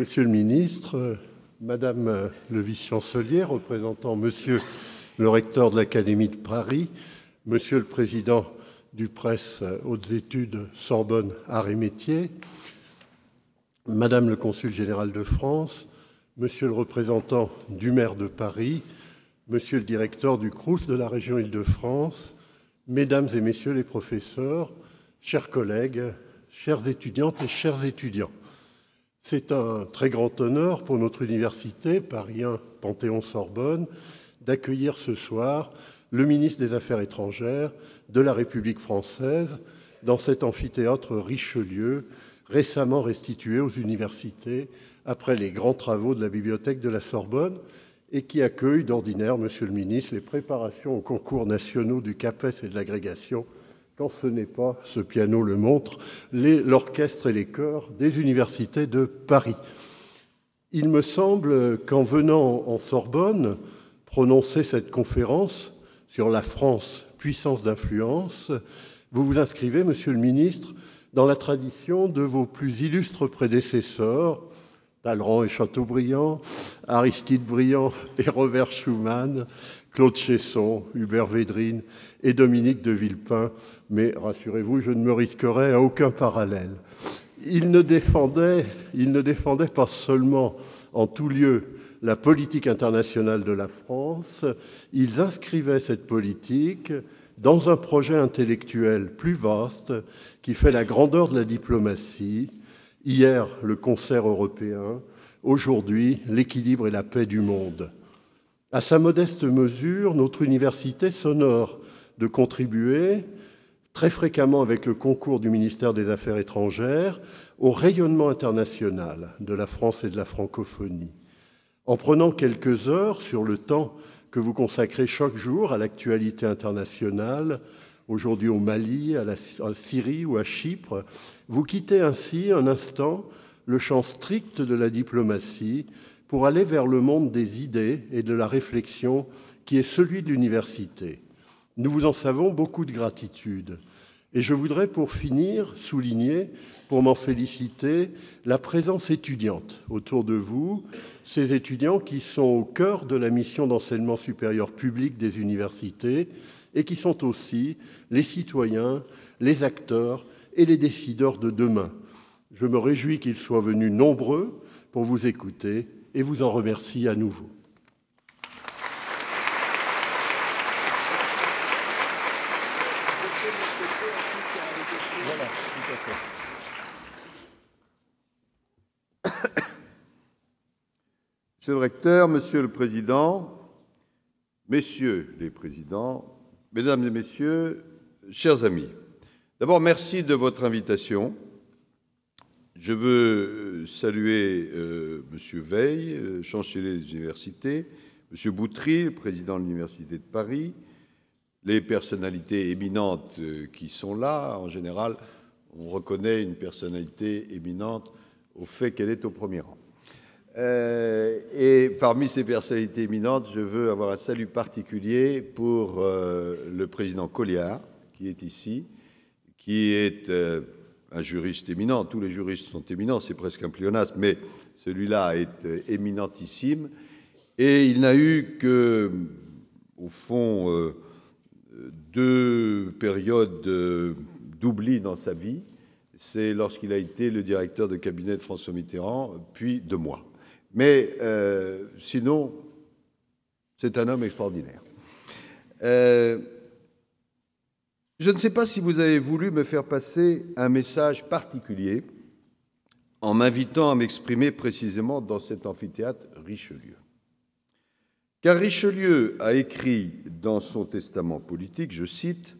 Monsieur le ministre, Madame le vice-chancelier représentant Monsieur le recteur de l'Académie de Paris, Monsieur le président du Presse Hautes Études Sorbonne Arts et Métiers, Madame le Consul général de France, Monsieur le représentant du maire de Paris, Monsieur le directeur du CRUS de la région Île-de-France, Mesdames et Messieurs les professeurs, chers collègues, chères étudiantes et chers étudiants. C'est un très grand honneur pour notre université, Paris Panthéon-Sorbonne, d'accueillir ce soir le ministre des Affaires étrangères de la République française dans cet amphithéâtre Richelieu, récemment restitué aux universités après les grands travaux de la Bibliothèque de la Sorbonne et qui accueille d'ordinaire, Monsieur le ministre, les préparations aux concours nationaux du CAPES et de l'agrégation quand ce n'est pas, ce piano le montre, l'orchestre et les chœurs des universités de Paris. Il me semble qu'en venant en Sorbonne prononcer cette conférence sur la France, puissance d'influence, vous vous inscrivez, Monsieur le Ministre, dans la tradition de vos plus illustres prédécesseurs, Talleyrand et Chateaubriand, Aristide Briand et Robert Schumann, Claude Chesson, Hubert Védrine et Dominique de Villepin, mais rassurez-vous, je ne me risquerai à aucun parallèle. Il ne défendaient il ne défendait pas seulement en tout lieu la politique internationale de la France, ils inscrivaient cette politique dans un projet intellectuel plus vaste qui fait la grandeur de la diplomatie. Hier, le concert européen, aujourd'hui, l'équilibre et la paix du monde. À sa modeste mesure, notre université s'honore de contribuer, très fréquemment avec le concours du ministère des Affaires étrangères, au rayonnement international de la France et de la francophonie. En prenant quelques heures sur le temps que vous consacrez chaque jour à l'actualité internationale, aujourd'hui au Mali, à la Syrie ou à Chypre, vous quittez ainsi un instant le champ strict de la diplomatie pour aller vers le monde des idées et de la réflexion qui est celui de l'université. Nous vous en savons beaucoup de gratitude. Et je voudrais pour finir souligner, pour m'en féliciter, la présence étudiante autour de vous, ces étudiants qui sont au cœur de la mission d'enseignement supérieur public des universités et qui sont aussi les citoyens, les acteurs et les décideurs de demain. Je me réjouis qu'ils soient venus nombreux pour vous écouter et vous en remercie à nouveau. Monsieur le recteur, monsieur le président, messieurs les présidents, mesdames et messieurs, chers amis, d'abord merci de votre invitation. Je veux euh, saluer euh, M. Veil, euh, chancelier des universités, M. Boutry, président de l'Université de Paris, les personnalités éminentes qui sont là. En général, on reconnaît une personnalité éminente au fait qu'elle est au premier rang. et parmi ces personnalités éminentes, je veux avoir un salut particulier pour le président Colliard, qui est ici, qui est un juriste éminent, tous les juristes sont éminents, c'est presque un pléonasme, mais celui-là est euh, éminentissime, et il n'a eu que, au fond, euh, deux périodes euh, d'oubli dans sa vie. C'est lorsqu'il a été le directeur de cabinet de François Mitterrand, puis de moi. Mais sinon, c'est un homme extraordinaire. Je ne sais pas si vous avez voulu me faire passer un message particulier en m'invitant à m'exprimer précisément dans cet amphithéâtre Richelieu. Car Richelieu a écrit dans son testament politique, je cite,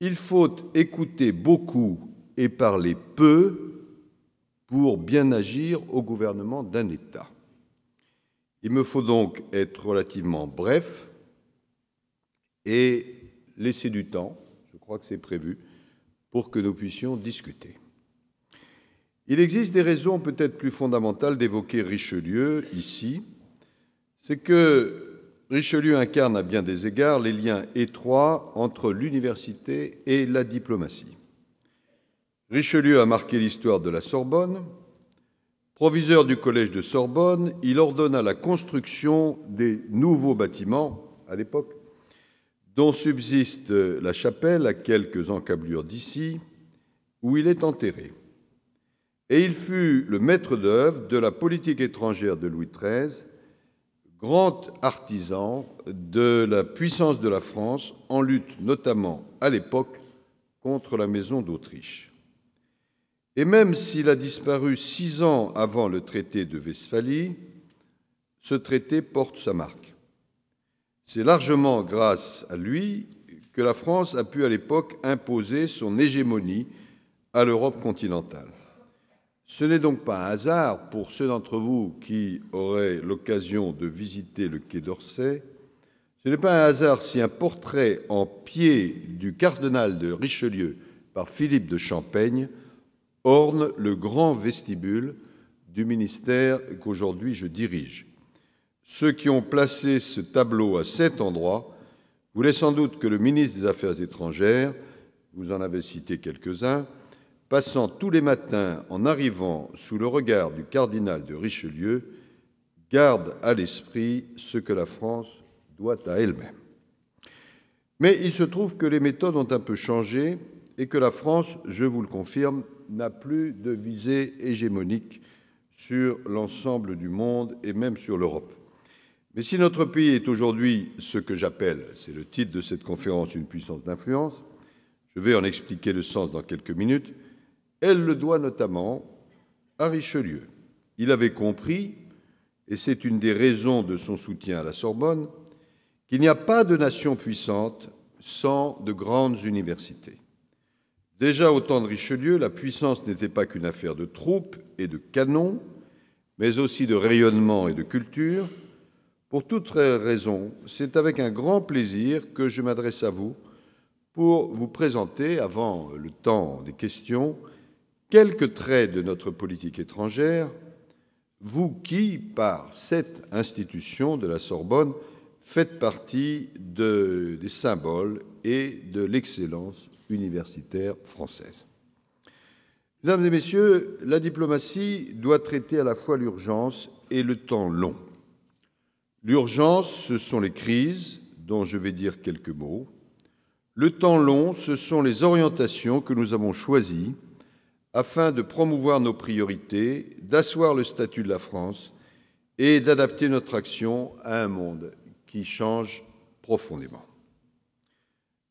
Il faut écouter beaucoup et parler peu pour bien agir au gouvernement d'un État. Il me faut donc être relativement bref et laisser du temps, je crois que c'est prévu, pour que nous puissions discuter. Il existe des raisons peut-être plus fondamentales d'évoquer Richelieu ici, c'est que Richelieu incarne à bien des égards les liens étroits entre l'université et la diplomatie. Richelieu a marqué l'histoire de la Sorbonne. Proviseur du collège de Sorbonne, il ordonna la construction des nouveaux bâtiments, à l'époque dont subsiste la chapelle à quelques encablures d'ici, où il est enterré. Et il fut le maître d'œuvre de la politique étrangère de Louis XIII, grand artisan de la puissance de la France, en lutte notamment à l'époque contre la Maison d'Autriche. Et même s'il a disparu six ans avant le traité de Westphalie, ce traité porte sa marque. C'est largement grâce à lui que la France a pu à l'époque imposer son hégémonie à l'Europe continentale. Ce n'est donc pas un hasard, pour ceux d'entre vous qui auraient l'occasion de visiter le Quai d'Orsay, ce n'est pas un hasard si un portrait en pied du cardinal de Richelieu par Philippe de Champaigne orne le grand vestibule du ministère qu'aujourd'hui je dirige. Ceux qui ont placé ce tableau à cet endroit voulaient sans doute que le ministre des Affaires étrangères, vous en avez cité quelques-uns, passant tous les matins en arrivant sous le regard du cardinal de Richelieu, garde à l'esprit ce que la France doit à elle-même. Mais il se trouve que les méthodes ont un peu changé et que la France, je vous le confirme, n'a plus de visée hégémonique sur l'ensemble du monde et même sur l'Europe. Mais si notre pays est aujourd'hui ce que j'appelle, c'est le titre de cette conférence, une puissance d'influence, je vais en expliquer le sens dans quelques minutes, elle le doit notamment à Richelieu. Il avait compris, et c'est une des raisons de son soutien à la Sorbonne, qu'il n'y a pas de nation puissante sans de grandes universités. Déjà au temps de Richelieu, la puissance n'était pas qu'une affaire de troupes et de canons, mais aussi de rayonnement et de culture, pour toutes raison, c'est avec un grand plaisir que je m'adresse à vous pour vous présenter, avant le temps des questions, quelques traits de notre politique étrangère, vous qui, par cette institution de la Sorbonne, faites partie des symboles et de l'excellence universitaire française. Mesdames et Messieurs, la diplomatie doit traiter à la fois l'urgence et le temps long. L'urgence, ce sont les crises, dont je vais dire quelques mots. Le temps long, ce sont les orientations que nous avons choisies afin de promouvoir nos priorités, d'asseoir le statut de la France et d'adapter notre action à un monde qui change profondément.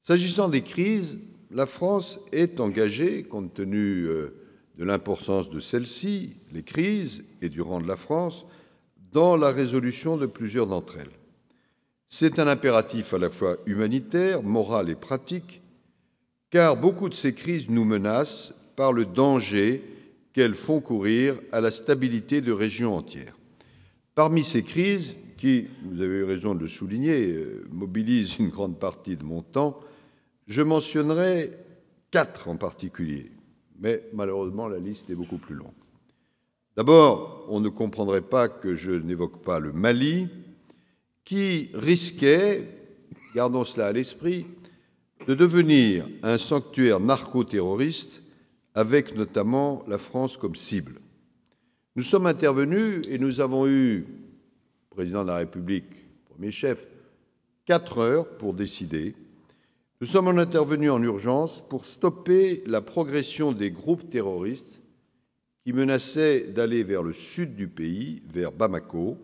S'agissant des crises, la France est engagée, compte tenu euh, de l'importance de celles-ci, les crises, et du rang de la France, dans la résolution de plusieurs d'entre elles. C'est un impératif à la fois humanitaire, moral et pratique, car beaucoup de ces crises nous menacent par le danger qu'elles font courir à la stabilité de régions entières. Parmi ces crises, qui, vous avez eu raison de le souligner, euh, mobilisent une grande partie de mon temps, je mentionnerai quatre en particulier, mais malheureusement la liste est beaucoup plus longue. D'abord, on ne comprendrait pas que je n'évoque pas le Mali, qui risquait, gardons cela à l'esprit, de devenir un sanctuaire narco-terroriste, avec notamment la France comme cible. Nous sommes intervenus et nous avons eu, président de la République, premier chef, quatre heures pour décider. Nous sommes intervenus en urgence pour stopper la progression des groupes terroristes qui menaçait d'aller vers le sud du pays, vers Bamako.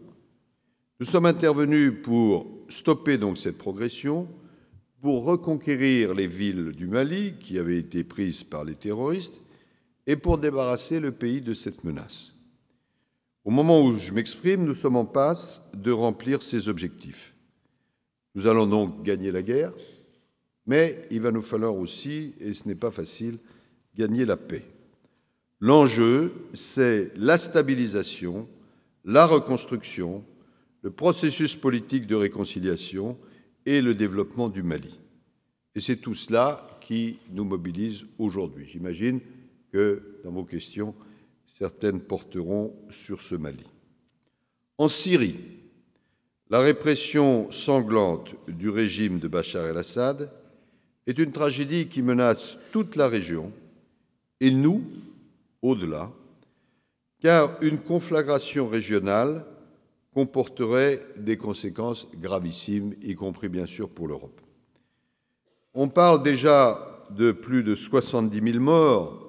Nous sommes intervenus pour stopper donc cette progression, pour reconquérir les villes du Mali qui avaient été prises par les terroristes et pour débarrasser le pays de cette menace. Au moment où je m'exprime, nous sommes en passe de remplir ces objectifs. Nous allons donc gagner la guerre, mais il va nous falloir aussi, et ce n'est pas facile, gagner la paix. L'enjeu, c'est la stabilisation, la reconstruction, le processus politique de réconciliation et le développement du Mali. Et c'est tout cela qui nous mobilise aujourd'hui. J'imagine que dans vos questions, certaines porteront sur ce Mali. En Syrie, la répression sanglante du régime de Bachar el-Assad est une tragédie qui menace toute la région et nous, au-delà, car une conflagration régionale comporterait des conséquences gravissimes, y compris bien sûr pour l'Europe. On parle déjà de plus de 70 000 morts,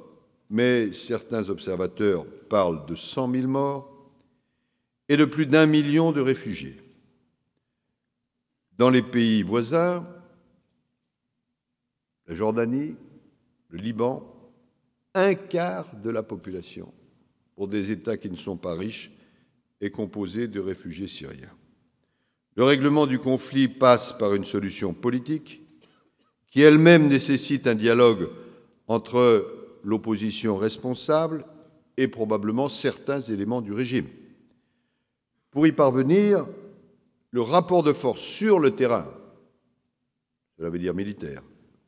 mais certains observateurs parlent de 100 000 morts et de plus d'un million de réfugiés. Dans les pays voisins, la Jordanie, le Liban, un quart de la population pour des États qui ne sont pas riches est composée de réfugiés syriens. Le règlement du conflit passe par une solution politique qui elle-même nécessite un dialogue entre l'opposition responsable et probablement certains éléments du régime. Pour y parvenir, le rapport de force sur le terrain, cela veut dire militaire,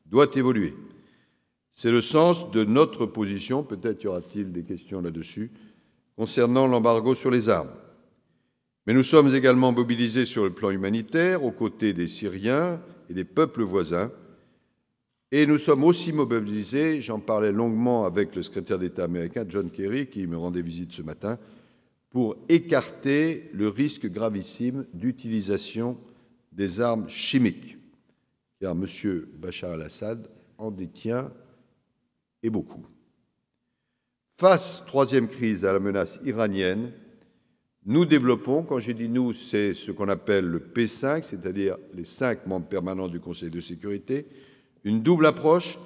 doit évoluer. C'est le sens de notre position, peut-être y aura-t-il des questions là-dessus, concernant l'embargo sur les armes. Mais nous sommes également mobilisés sur le plan humanitaire, aux côtés des Syriens et des peuples voisins. Et nous sommes aussi mobilisés, j'en parlais longuement avec le secrétaire d'État américain John Kerry, qui me rendait visite ce matin, pour écarter le risque gravissime d'utilisation des armes chimiques. Car M. Bachar al-Assad en détient et beaucoup. Face, troisième crise, à la menace iranienne, nous développons, quand j'ai dit nous, c'est ce qu'on appelle le P5, c'est-à-dire les cinq membres permanents du Conseil de sécurité, une double approche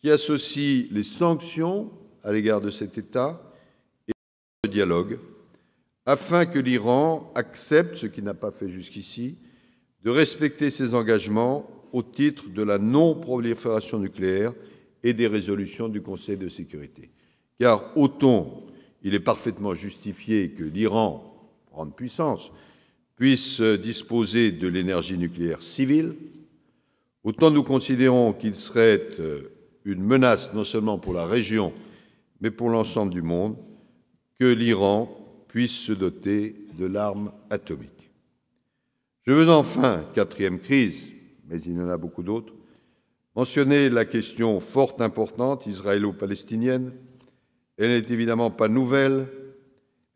qui associe les sanctions à l'égard de cet État et le dialogue, afin que l'Iran accepte, ce qu'il n'a pas fait jusqu'ici, de respecter ses engagements au titre de la non-prolifération nucléaire et des résolutions du Conseil de sécurité. Car autant il est parfaitement justifié que l'Iran, grande puissance, puisse disposer de l'énergie nucléaire civile, autant nous considérons qu'il serait euh, une menace non seulement pour la région, mais pour l'ensemble du monde, que l'Iran puisse se doter de l'arme atomique. Je veux enfin, quatrième crise, mais il y en a beaucoup d'autres, Mentionner la question forte, importante israélo-palestinienne, elle n'est évidemment pas nouvelle,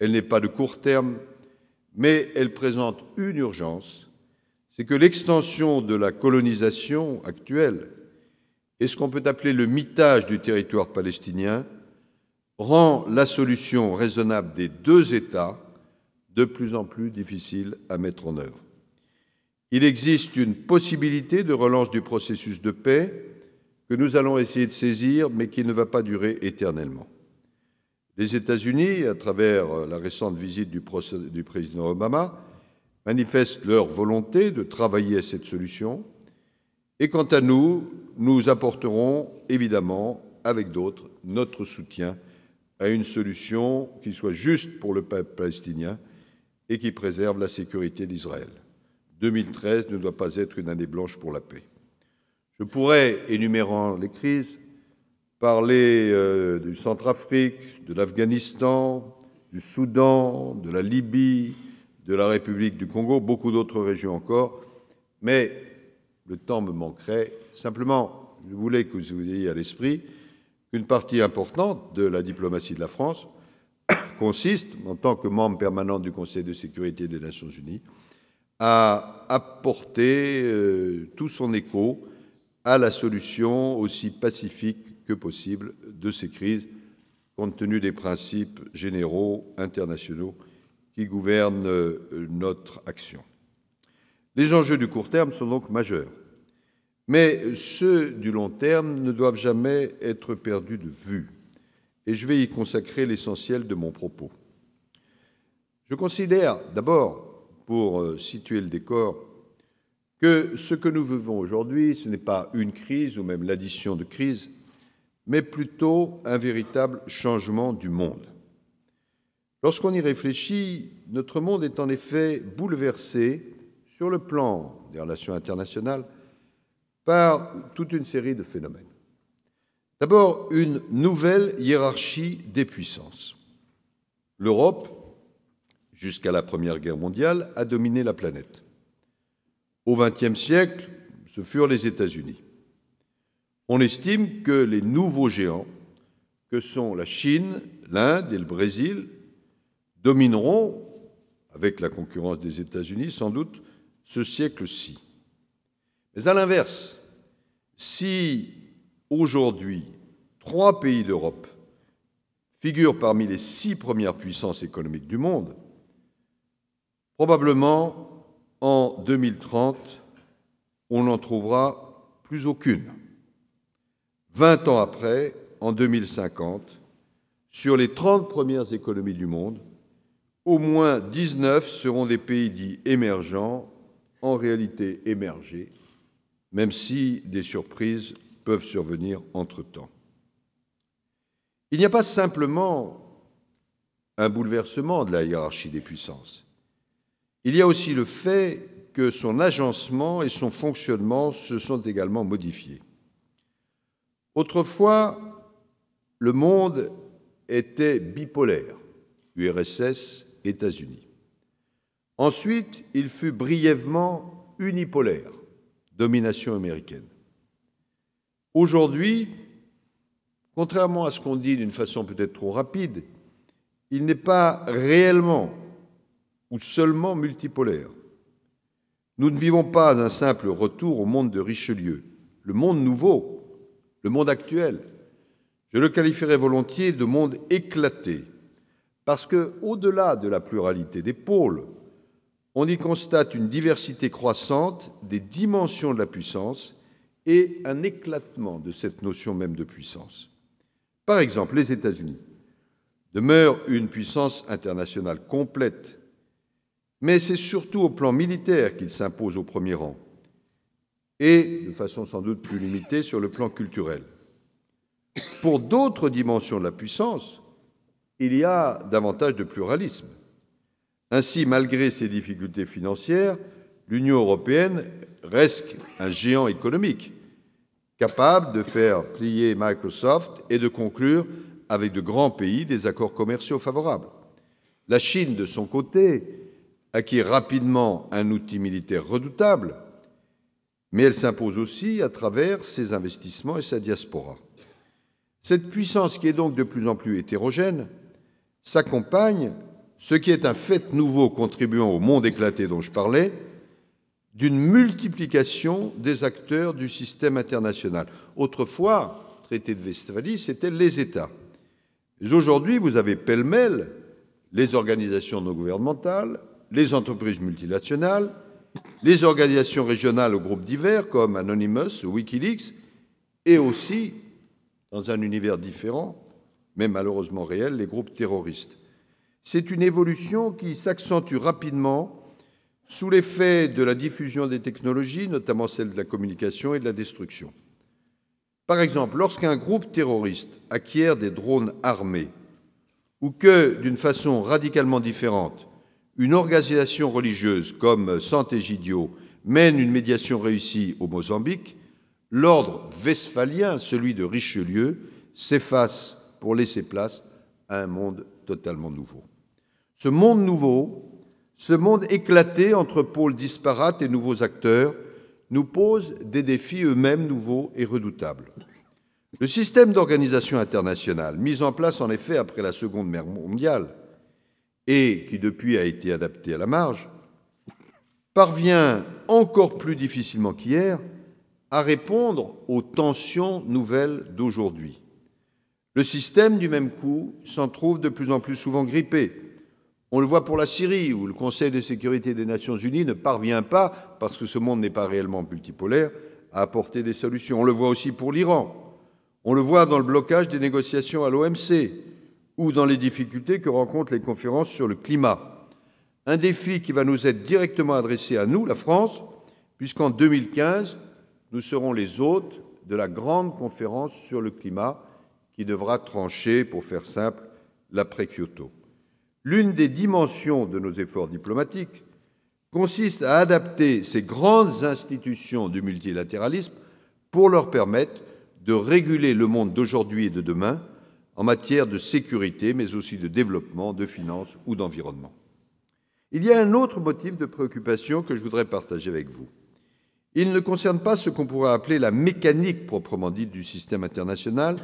elle n'est pas de court terme, mais elle présente une urgence, c'est que l'extension de la colonisation actuelle et ce qu'on peut appeler le mitage du territoire palestinien rend la solution raisonnable des deux États de plus en plus difficile à mettre en œuvre. Il existe une possibilité de relance du processus de paix que nous allons essayer de saisir, mais qui ne va pas durer éternellement. Les États-Unis, à travers euh, la récente visite du, président Obama, manifestent leur volonté de travailler à cette solution. Et quant à nous, nous apporterons évidemment, avec d'autres, notre soutien à une solution qui soit juste pour le peuple palestinien et qui préserve la sécurité d'Israël. 2013 ne doit pas être une année blanche pour la paix. Je pourrais, énumérant les crises, parler euh, du Centrafrique, de l'Afghanistan, du Soudan, de la Libye, de la République du Congo, beaucoup d'autres régions encore, mais le temps me manquerait. Simplement, je voulais que vous ayez à l'esprit qu'une partie importante de la diplomatie de la France consiste, en tant que membre permanent du Conseil de sécurité des Nations Unies, a apporté euh, tout son écho à la solution aussi pacifique que possible de ces crises, compte tenu des principes généraux internationaux qui gouvernent euh, notre action. Les enjeux du court terme sont donc majeurs, mais ceux du long terme ne doivent jamais être perdus de vue, et je vais y consacrer l'essentiel de mon propos. Je considère d'abord pour euh, situer le décor, que ce que nous vivons aujourd'hui, ce n'est pas une crise ou même l'addition de crises, mais plutôt un véritable changement du monde. Lorsqu'on y réfléchit, notre monde est en effet bouleversé sur le plan des relations internationales par toute une série de phénomènes. D'abord, une nouvelle hiérarchie des puissances. L'Europe, jusqu'à la Première Guerre mondiale, a dominé la planète. Au XXe siècle, ce furent les États-Unis. On estime que les nouveaux géants, que sont la Chine, l'Inde et le Brésil, domineront, avec la concurrence des États-Unis sans doute, ce siècle-ci. Mais à l'inverse, si aujourd'hui trois pays d'Europe figurent parmi les six premières puissances économiques du monde, Probablement, en 2030, on n'en trouvera plus aucune. Vingt ans après, en 2050, sur les 30 premières économies du monde, au moins 19 seront des pays dits émergents, en réalité émergés, même si des surprises peuvent survenir entre-temps. Il n'y a pas simplement un bouleversement de la hiérarchie des puissances. Il y a aussi le fait que son agencement et son fonctionnement se sont également modifiés. Autrefois, le monde était bipolaire, URSS, États-Unis. Ensuite, il fut brièvement unipolaire, domination américaine. Aujourd'hui, contrairement à ce qu'on dit d'une façon peut-être trop rapide, il n'est pas réellement ou seulement multipolaire. Nous ne vivons pas un simple retour au monde de Richelieu, le monde nouveau, le monde actuel. Je le qualifierais volontiers de monde éclaté, parce que, au-delà de la pluralité des pôles, on y constate une diversité croissante des dimensions de la puissance et un éclatement de cette notion même de puissance. Par exemple, les États-Unis demeurent une puissance internationale complète mais c'est surtout au plan militaire qu'il s'impose au premier rang, et, de façon sans doute plus limitée, sur le plan culturel. Pour d'autres dimensions de la puissance, il y a davantage de pluralisme. Ainsi, malgré ses difficultés financières, l'Union européenne reste un géant économique, capable de faire plier Microsoft et de conclure avec de grands pays des accords commerciaux favorables. La Chine, de son côté, Acquiert rapidement un outil militaire redoutable, mais elle s'impose aussi à travers ses investissements et sa diaspora. Cette puissance, qui est donc de plus en plus hétérogène, s'accompagne, ce qui est un fait nouveau contribuant au monde éclaté dont je parlais, d'une multiplication des acteurs du système international. Autrefois, traité de Westphalie, c'était les États. aujourd'hui, vous avez pêle-mêle les organisations non gouvernementales, les entreprises multinationales, les organisations régionales ou groupes divers comme Anonymous ou Wikileaks, et aussi, dans un univers différent, mais malheureusement réel, les groupes terroristes. C'est une évolution qui s'accentue rapidement sous l'effet de la diffusion des technologies, notamment celle de la communication et de la destruction. Par exemple, lorsqu'un groupe terroriste acquiert des drones armés, ou que, d'une façon radicalement différente, une organisation religieuse comme Sant'Egidio mène une médiation réussie au Mozambique, l'ordre westphalien, celui de Richelieu, s'efface pour laisser place à un monde totalement nouveau. Ce monde nouveau, ce monde éclaté entre pôles disparates et nouveaux acteurs, nous pose des défis eux-mêmes nouveaux et redoutables. Le système d'organisation internationale, mis en place en effet après la Seconde Guerre mondiale, et qui depuis a été adapté à la marge, parvient encore plus difficilement qu'hier à répondre aux tensions nouvelles d'aujourd'hui. Le système, du même coup, s'en trouve de plus en plus souvent grippé. On le voit pour la Syrie, où le Conseil de sécurité des Nations Unies ne parvient pas, parce que ce monde n'est pas réellement multipolaire, à apporter des solutions. On le voit aussi pour l'Iran. On le voit dans le blocage des négociations à l'OMC, ou dans les difficultés que rencontrent les conférences sur le climat. Un défi qui va nous être directement adressé à nous, la France, puisqu'en 2015, nous serons les hôtes de la grande conférence sur le climat qui devra trancher, pour faire simple, l'après-Kyoto. L'une des dimensions de nos efforts diplomatiques consiste à adapter ces grandes institutions du multilatéralisme pour leur permettre de réguler le monde d'aujourd'hui et de demain en matière de sécurité, mais aussi de développement, de finances ou d'environnement. Il y a un autre motif de préoccupation que je voudrais partager avec vous. Il ne concerne pas ce qu'on pourrait appeler la mécanique proprement dite du système international,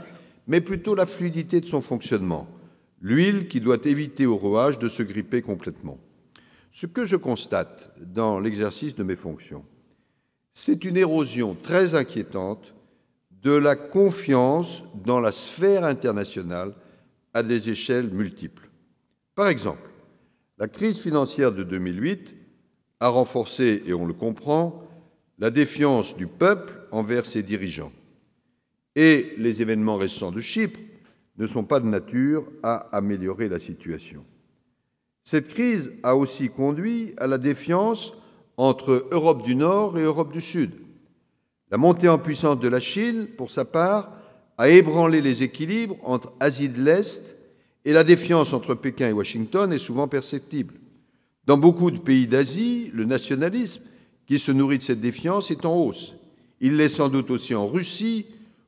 mais plutôt la fluidité de son fonctionnement, l'huile qui doit éviter au rouage de se gripper complètement. Ce que je constate dans l'exercice de mes fonctions, c'est une érosion très inquiétante de la confiance dans la sphère internationale à des échelles multiples. Par exemple, la crise financière de 2008 a renforcé, et on le comprend, la défiance du peuple envers ses dirigeants. Et les événements récents de Chypre ne sont pas de nature à améliorer la situation. Cette crise a aussi conduit à la défiance entre Europe du Nord et Europe du Sud la montée en puissance de la Chine, pour sa part, a ébranlé les équilibres entre Asie de l'Est et la défiance entre Pékin et Washington est souvent perceptible. Dans beaucoup de pays d'Asie, le nationalisme qui se nourrit de cette défiance est en hausse. Il l'est sans doute aussi en Russie,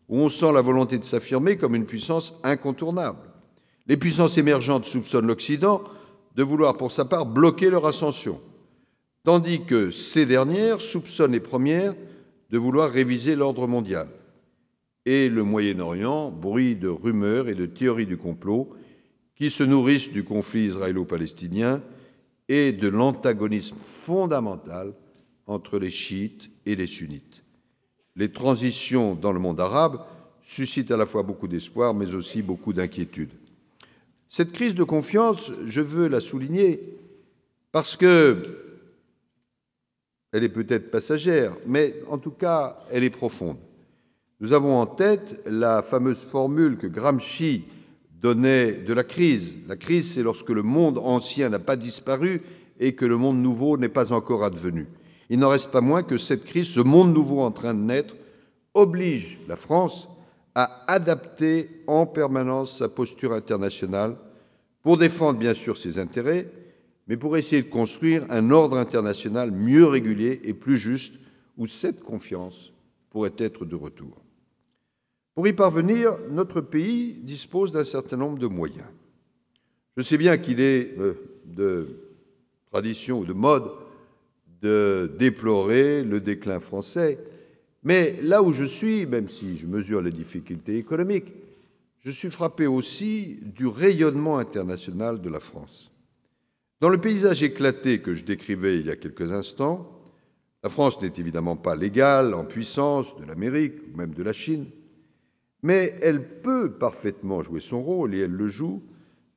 où on sent la volonté de s'affirmer comme une puissance incontournable. Les puissances émergentes soupçonnent l'Occident de vouloir pour sa part bloquer leur ascension, tandis que ces dernières soupçonnent les premières de vouloir réviser l'ordre mondial. Et le Moyen-Orient, bruit de rumeurs et de théories du complot qui se nourrissent du conflit israélo-palestinien et de l'antagonisme fondamental entre les chiites et les sunnites. Les transitions dans le monde arabe suscitent à la fois beaucoup d'espoir, mais aussi beaucoup d'inquiétude. Cette crise de confiance, je veux la souligner parce que elle est peut-être passagère, mais en tout cas, elle est profonde. Nous avons en tête la fameuse formule que Gramsci donnait de la crise. La crise, c'est lorsque le monde ancien n'a pas disparu et que le monde nouveau n'est pas encore advenu. Il n'en reste pas moins que cette crise, ce monde nouveau en train de naître, oblige la France à adapter en permanence sa posture internationale pour défendre bien sûr ses intérêts, mais pour essayer de construire un ordre international mieux régulier et plus juste, où cette confiance pourrait être de retour. Pour y parvenir, notre pays dispose d'un certain nombre de moyens. Je sais bien qu'il est euh, de tradition ou de mode de déplorer le déclin français, mais là où je suis, même si je mesure les difficultés économiques, je suis frappé aussi du rayonnement international de la France. Dans le paysage éclaté que je décrivais il y a quelques instants, la France n'est évidemment pas l'égale en puissance de l'Amérique ou même de la Chine, mais elle peut parfaitement jouer son rôle, et elle le joue,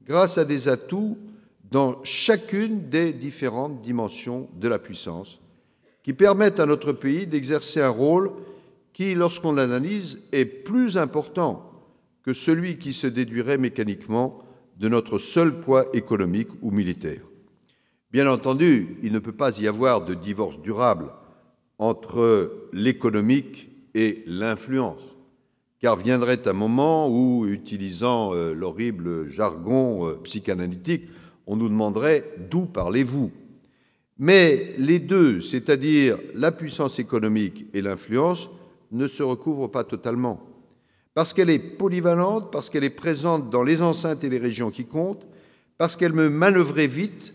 grâce à des atouts dans chacune des différentes dimensions de la puissance, qui permettent à notre pays d'exercer un rôle qui, lorsqu'on l'analyse, est plus important que celui qui se déduirait mécaniquement de notre seul poids économique ou militaire. Bien entendu, il ne peut pas y avoir de divorce durable entre l'économique et l'influence, car viendrait un moment où, utilisant euh, l'horrible jargon euh, psychanalytique, on nous demanderait d'où parlez-vous Mais les deux, c'est-à-dire la puissance économique et l'influence, ne se recouvrent pas totalement, parce qu'elle est polyvalente, parce qu'elle est présente dans les enceintes et les régions qui comptent, parce qu'elle me manœuvrait vite,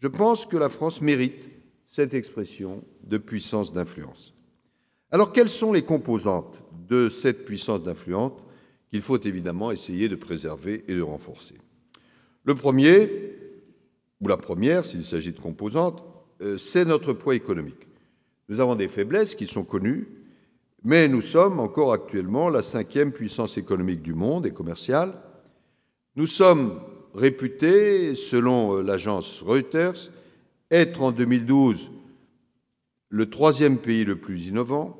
je pense que la France mérite cette expression de puissance d'influence. Alors, quelles sont les composantes de cette puissance d'influence qu'il faut évidemment essayer de préserver et de renforcer Le premier, ou la première, s'il s'agit de composantes, euh, c'est notre poids économique. Nous avons des faiblesses qui sont connues, mais nous sommes encore actuellement la cinquième puissance économique du monde et commerciale. Nous sommes réputé, selon euh, l'agence Reuters, être en 2012 le troisième pays le plus innovant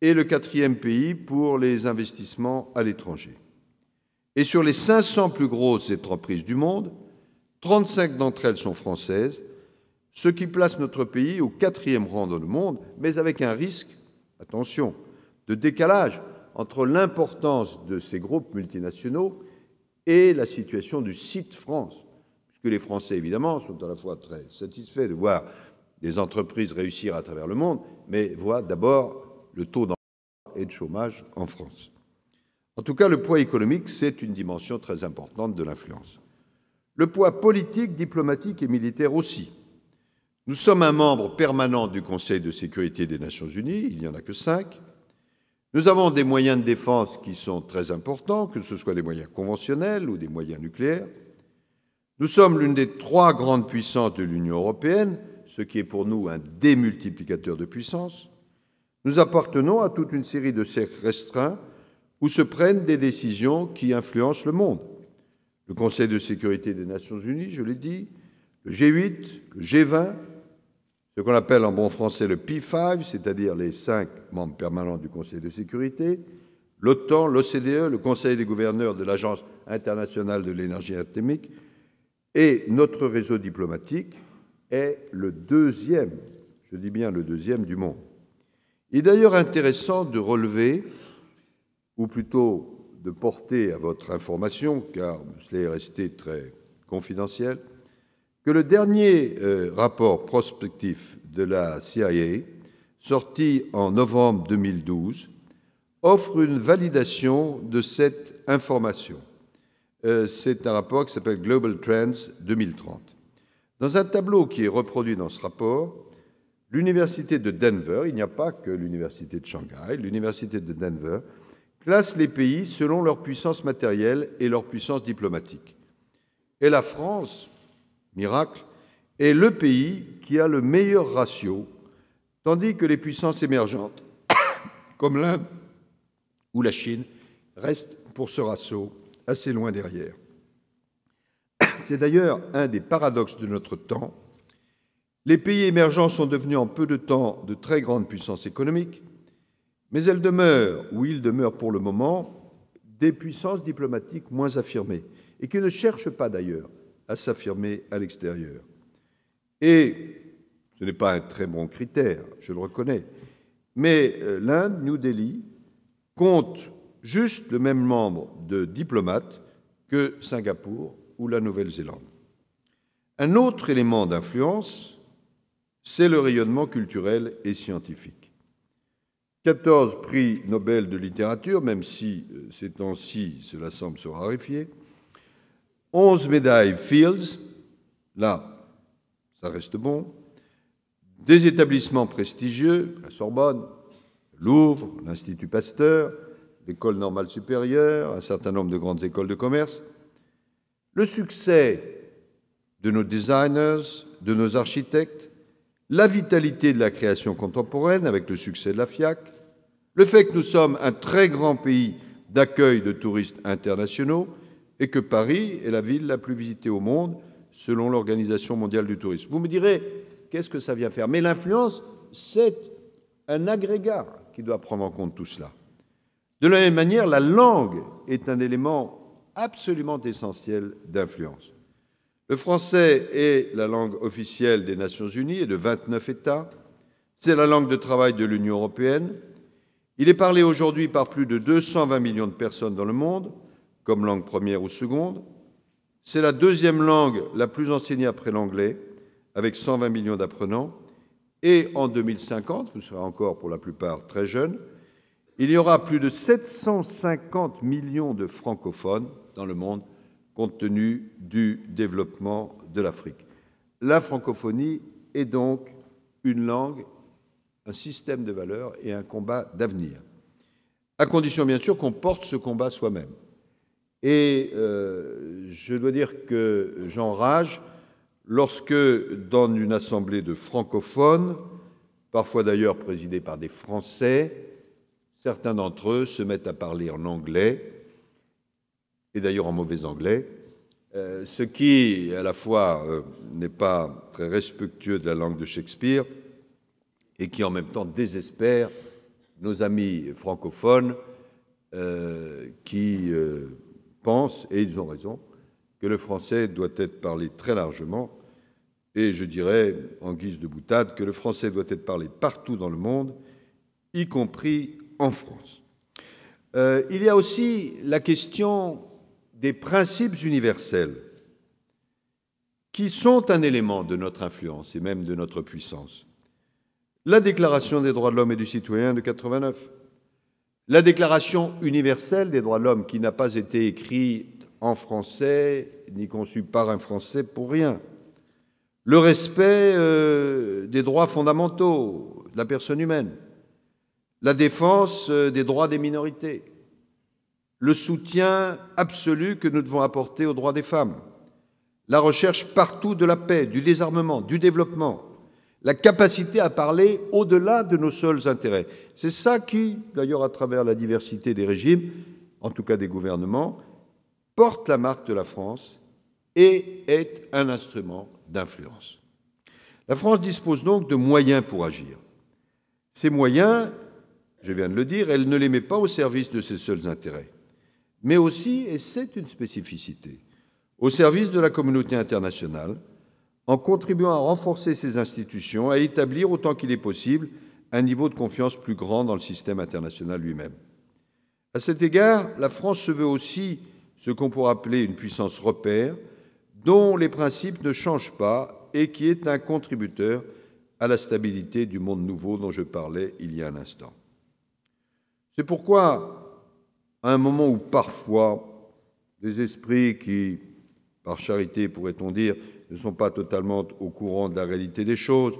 et le quatrième pays pour les investissements à l'étranger. Et sur les 500 plus grosses entreprises du monde, 35 d'entre elles sont françaises, ce qui place notre pays au quatrième rang dans le monde, mais avec un risque, attention, de décalage entre l'importance de ces groupes multinationaux et la situation du site France, puisque les Français, évidemment, sont à la fois très satisfaits de voir des entreprises réussir à travers le monde, mais voient d'abord le taux d'emploi et de chômage en France. En tout cas, le poids économique, c'est une dimension très importante de l'influence. Le poids politique, diplomatique et militaire aussi. Nous sommes un membre permanent du Conseil de sécurité des Nations Unies, il n'y en a que cinq, nous avons des moyens de défense qui sont très importants, que ce soit des moyens conventionnels ou des moyens nucléaires. Nous sommes l'une des trois grandes puissances de l'Union européenne, ce qui est pour nous un démultiplicateur de puissance. Nous appartenons à toute une série de cercles restreints où se prennent des décisions qui influencent le monde. Le Conseil de sécurité des Nations unies, je l'ai dit, le G8, le G20, ce qu'on appelle en bon français le P5, c'est-à-dire les cinq membres permanents du Conseil de sécurité, l'OTAN, l'OCDE, le Conseil des gouverneurs de l'Agence internationale de l'énergie atomique, et notre réseau diplomatique est le deuxième, je dis bien le deuxième du monde. Il est d'ailleurs intéressant de relever, ou plutôt de porter à votre information, car cela est resté très confidentiel, le dernier euh, rapport prospectif de la CIA, sorti en novembre 2012, offre une validation de cette information. Euh, c'est un rapport qui s'appelle Global Trends 2030. Dans un tableau qui est reproduit dans ce rapport, l'Université de Denver, il n'y a pas que l'Université de Shanghai, l'Université de Denver, classe les pays selon leur puissance matérielle et leur puissance diplomatique. Et la France, miracle, est le pays qui a le meilleur ratio, tandis que les puissances émergentes, comme l'Inde ou la Chine, restent pour ce ratio assez loin derrière. C'est d'ailleurs un des paradoxes de notre temps. Les pays émergents sont devenus en peu de temps de très grandes puissances économiques, mais elles demeurent, ou ils demeurent pour le moment, des puissances diplomatiques moins affirmées, et qui ne cherchent pas d'ailleurs à s'affirmer à l'extérieur. Et ce n'est pas un très bon critère, je le reconnais, mais euh, l'Inde, New Delhi, compte juste le même nombre de diplomates que Singapour ou la Nouvelle-Zélande. Un autre élément d'influence, c'est le rayonnement culturel et scientifique. 14 prix Nobel de littérature, même si euh, ces temps-ci cela semble se raréfier, 11 médailles Fields, là, ça reste bon, des établissements prestigieux, la Sorbonne, Louvre, l'Institut Pasteur, l'École normale supérieure, un certain nombre de grandes écoles de commerce. Le succès de nos designers, de nos architectes, la vitalité de la création contemporaine avec le succès de la FIAC, le fait que nous sommes un très grand pays d'accueil de touristes internationaux, et que Paris est la ville la plus visitée au monde, selon l'Organisation mondiale du tourisme. Vous me direz, qu'est-ce que ça vient faire Mais l'influence, c'est un agrégat qui doit prendre en compte tout cela. De la même manière, la langue est un élément absolument essentiel d'influence. Le français est la langue officielle des Nations Unies et de 29 États. C'est la langue de travail de l'Union européenne. Il est parlé aujourd'hui par plus de 220 millions de personnes dans le monde comme langue première ou seconde. C'est la deuxième langue la plus enseignée après l'anglais, avec 120 millions d'apprenants. Et en 2050, vous serez encore pour la plupart très jeunes, il y aura plus de 750 millions de francophones dans le monde, compte tenu du développement de l'Afrique. La francophonie est donc une langue, un système de valeurs et un combat d'avenir, à condition bien sûr qu'on porte ce combat soi-même. Et euh, je dois dire que j'enrage lorsque, dans une assemblée de francophones, parfois d'ailleurs présidée par des Français, certains d'entre eux se mettent à parler en anglais, et d'ailleurs en mauvais anglais, euh, ce qui, à la fois, euh, n'est pas très respectueux de la langue de Shakespeare et qui, en même temps, désespère nos amis francophones qui pensent, et ils ont raison, que le français doit être parlé très largement, et je dirais, en guise de boutade, que le français doit être parlé partout dans le monde, y compris en France. Euh, il y a aussi la question des principes universels, qui sont un élément de notre influence et même de notre puissance. La Déclaration des droits de l'homme et du citoyen de 89, la Déclaration universelle des droits de l'homme, qui n'a pas été écrite en français ni conçue par un Français pour rien. Le respect euh, des droits fondamentaux de la personne humaine. La défense euh, des droits des minorités. Le soutien absolu que nous devons apporter aux droits des femmes. La recherche partout de la paix, du désarmement, du développement. La capacité à parler au-delà de nos seuls intérêts. C'est ça qui, d'ailleurs à travers la diversité des régimes, en tout cas des gouvernements, porte la marque de la France et est un instrument d'influence. La France dispose donc de moyens pour agir. Ces moyens, je viens de le dire, elle ne les met pas au service de ses seuls intérêts, mais aussi, et c'est une spécificité, au service de la communauté internationale, en contribuant à renforcer ses institutions, à établir autant qu'il est possible un niveau de confiance plus grand dans le système international lui-même. À cet égard, la France se veut aussi ce qu'on pourrait appeler une puissance repère, dont les principes ne changent pas et qui est un contributeur à la stabilité du monde nouveau dont je parlais il y a un instant. C'est pourquoi, à un moment où parfois des esprits qui, par charité pourrait-on dire, ne sont pas totalement au courant de la réalité des choses,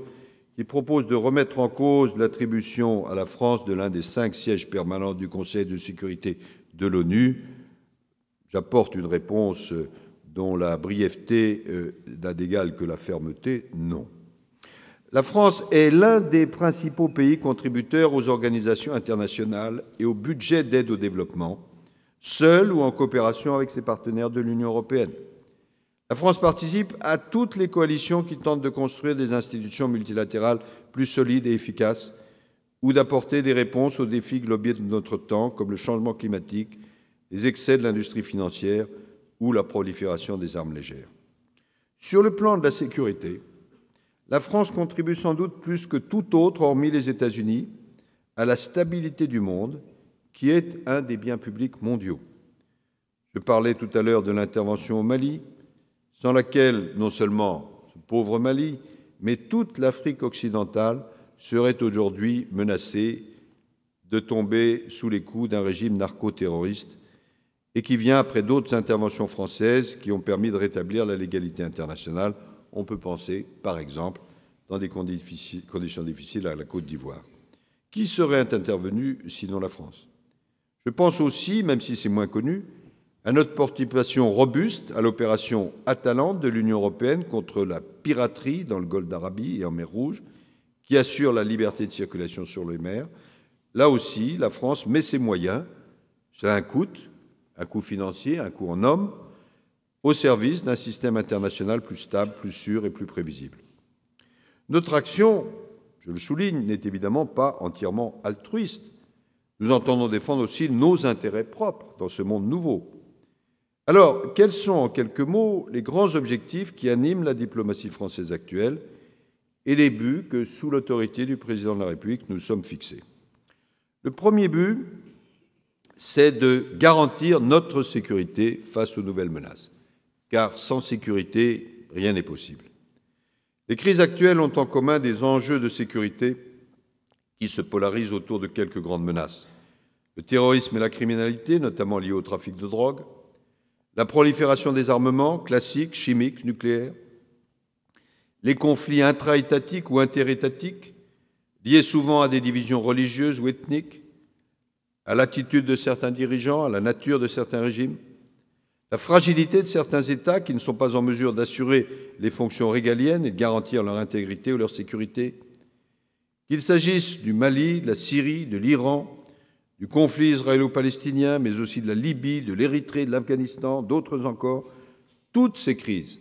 il propose de remettre en cause l'attribution à la France de l'un des cinq sièges permanents du Conseil de sécurité de l'ONU. J'apporte une réponse dont la brièveté euh, n'a d'égal que la fermeté, non. La France est l'un des principaux pays contributeurs aux organisations internationales et au budget d'aide au développement, seul ou en coopération avec ses partenaires de l'Union européenne. La France participe à toutes les coalitions qui tentent de construire des institutions multilatérales plus solides et efficaces ou d'apporter des réponses aux défis globaux de notre temps, comme le changement climatique, les excès de l'industrie financière ou la prolifération des armes légères. Sur le plan de la sécurité, la France contribue sans doute plus que tout autre, hormis les États-Unis, à la stabilité du monde, qui est un des biens publics mondiaux. Je parlais tout à l'heure de l'intervention au Mali, sans laquelle non seulement ce pauvre Mali, mais toute l'Afrique occidentale serait aujourd'hui menacée de tomber sous les coups d'un régime narco-terroriste et qui vient après d'autres interventions françaises qui ont permis de rétablir la légalité internationale. On peut penser, par exemple, dans des conditions difficiles à la Côte d'Ivoire. Qui serait intervenu sinon la France Je pense aussi, même si c'est moins connu, à notre participation robuste à l'opération Atalante de l'Union européenne contre la piraterie dans le golfe d'Arabie et en mer Rouge, qui assure la liberté de circulation sur les mers. Là aussi, la France met ses moyens, cela a un coût, un coût financier, un coût en hommes, au service d'un système international plus stable, plus sûr et plus prévisible. Notre action, je le souligne, n'est évidemment pas entièrement altruiste. Nous entendons défendre aussi nos intérêts propres dans ce monde nouveau alors, quels sont en quelques mots les grands objectifs qui animent la diplomatie française actuelle et les buts que, sous l'autorité du président de la République, nous sommes fixés Le premier but, c'est de garantir notre sécurité face aux nouvelles menaces, car sans sécurité, rien n'est possible. Les crises actuelles ont en commun des enjeux de sécurité qui se polarisent autour de quelques grandes menaces. Le terrorisme et la criminalité, notamment liés au trafic de drogue, la prolifération des armements classiques, chimiques, nucléaires, les conflits intra-étatiques ou interétatiques, liés souvent à des divisions religieuses ou ethniques, à l'attitude de certains dirigeants, à la nature de certains régimes, la fragilité de certains États qui ne sont pas en mesure d'assurer les fonctions régaliennes et de garantir leur intégrité ou leur sécurité, qu'il s'agisse du Mali, de la Syrie, de l'Iran, du conflit israélo-palestinien, mais aussi de la Libye, de l'Érythrée, de l'Afghanistan, d'autres encore, toutes ces crises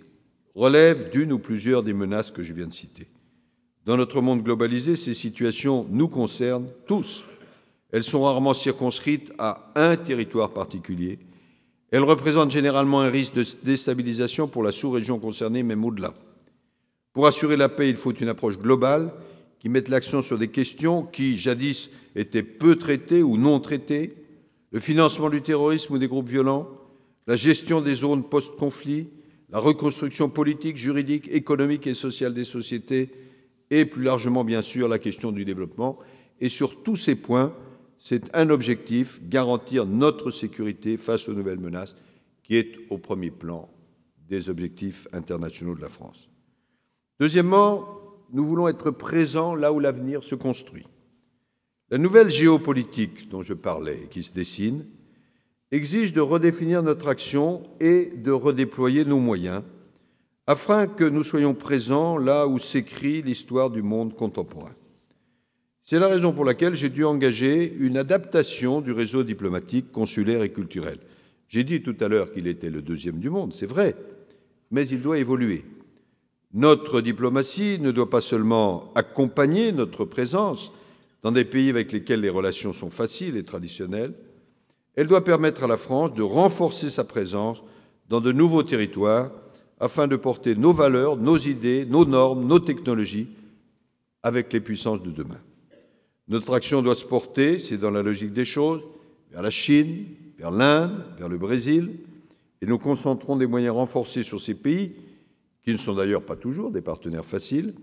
relèvent d'une ou plusieurs des menaces que je viens de citer. Dans notre monde globalisé, ces situations nous concernent tous. Elles sont rarement circonscrites à un territoire particulier. Elles représentent généralement un risque de déstabilisation pour la sous-région concernée, même au-delà. Pour assurer la paix, il faut une approche globale qui mettent l'accent sur des questions qui, jadis, étaient peu traitées ou non traitées, le financement du terrorisme ou des groupes violents, la gestion des zones post-conflit, la reconstruction politique, juridique, économique et sociale des sociétés, et plus largement, bien sûr, la question du développement. Et sur tous ces points, c'est un objectif, garantir notre sécurité face aux nouvelles menaces, qui est au premier plan des objectifs internationaux de la France. Deuxièmement, nous voulons être présents là où l'avenir se construit. La nouvelle géopolitique dont je parlais et qui se dessine exige de redéfinir notre action et de redéployer nos moyens afin que nous soyons présents là où s'écrit l'histoire du monde contemporain. C'est la raison pour laquelle j'ai dû engager une adaptation du réseau diplomatique, consulaire et culturel. J'ai dit tout à l'heure qu'il était le deuxième du monde, c'est vrai, mais il doit évoluer. Notre diplomatie ne doit pas seulement accompagner notre présence dans des pays avec lesquels les relations sont faciles et traditionnelles, elle doit permettre à la France de renforcer sa présence dans de nouveaux territoires afin de porter nos valeurs, nos idées, nos normes, nos technologies avec les puissances de demain. Notre action doit se porter, c'est dans la logique des choses, vers la Chine, vers l'Inde, vers le Brésil, et nous concentrons des moyens renforcés sur ces pays qui ne sont d'ailleurs pas toujours des partenaires faciles.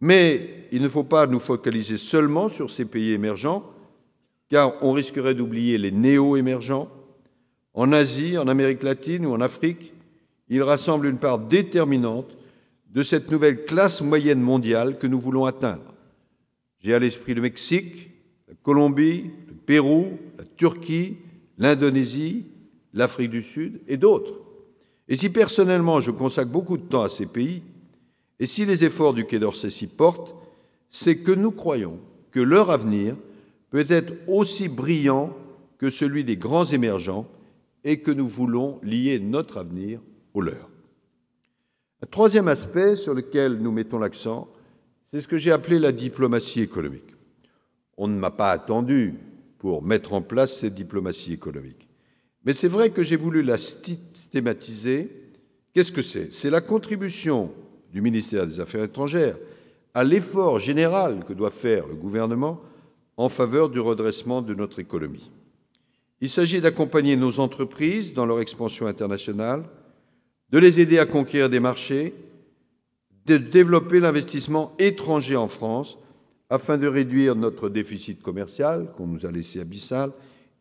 Mais il ne faut pas nous focaliser seulement sur ces pays émergents, car on risquerait d'oublier les néo-émergents. En Asie, en Amérique latine ou en Afrique, ils rassemblent une part déterminante de cette nouvelle classe moyenne mondiale que nous voulons atteindre. J'ai à l'esprit le Mexique, la Colombie, le Pérou, la Turquie, l'Indonésie, l'Afrique du Sud et d'autres. Et si personnellement je consacre beaucoup de temps à ces pays, et si les efforts du Quai d'Orsay s'y portent, c'est que nous croyons que leur avenir peut être aussi brillant que celui des grands émergents et que nous voulons lier notre avenir au leur. Un troisième aspect sur lequel nous mettons l'accent, c'est ce que j'ai appelé la diplomatie économique. On ne m'a pas attendu pour mettre en place cette diplomatie économique. Mais c'est vrai que j'ai voulu la systématiser. Qu'est-ce que c'est C'est la contribution du ministère des Affaires étrangères à l'effort général que doit faire le gouvernement en faveur du redressement de notre économie. Il s'agit d'accompagner nos entreprises dans leur expansion internationale, de les aider à conquérir des marchés, de développer l'investissement étranger en France afin de réduire notre déficit commercial qu'on nous a laissé abyssal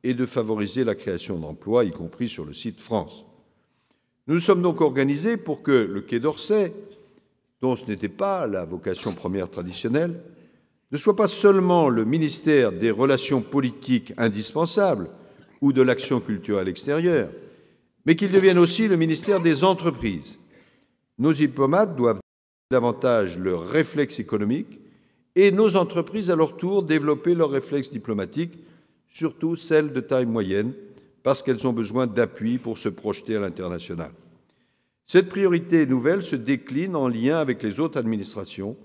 et de favoriser la création d'emplois, y compris sur le site France. Nous sommes donc organisés pour que le Quai d'Orsay, dont ce n'était pas la vocation première traditionnelle, ne soit pas seulement le ministère des relations politiques indispensables ou de l'action culturelle extérieure, mais qu'il devienne aussi le ministère des entreprises. Nos diplomates doivent davantage leur réflexe économique et nos entreprises, à leur tour, développer leur réflexe diplomatique surtout celles de taille moyenne, parce qu'elles ont besoin d'appui pour se projeter à l'international. Cette priorité nouvelle se décline en lien avec les autres administrations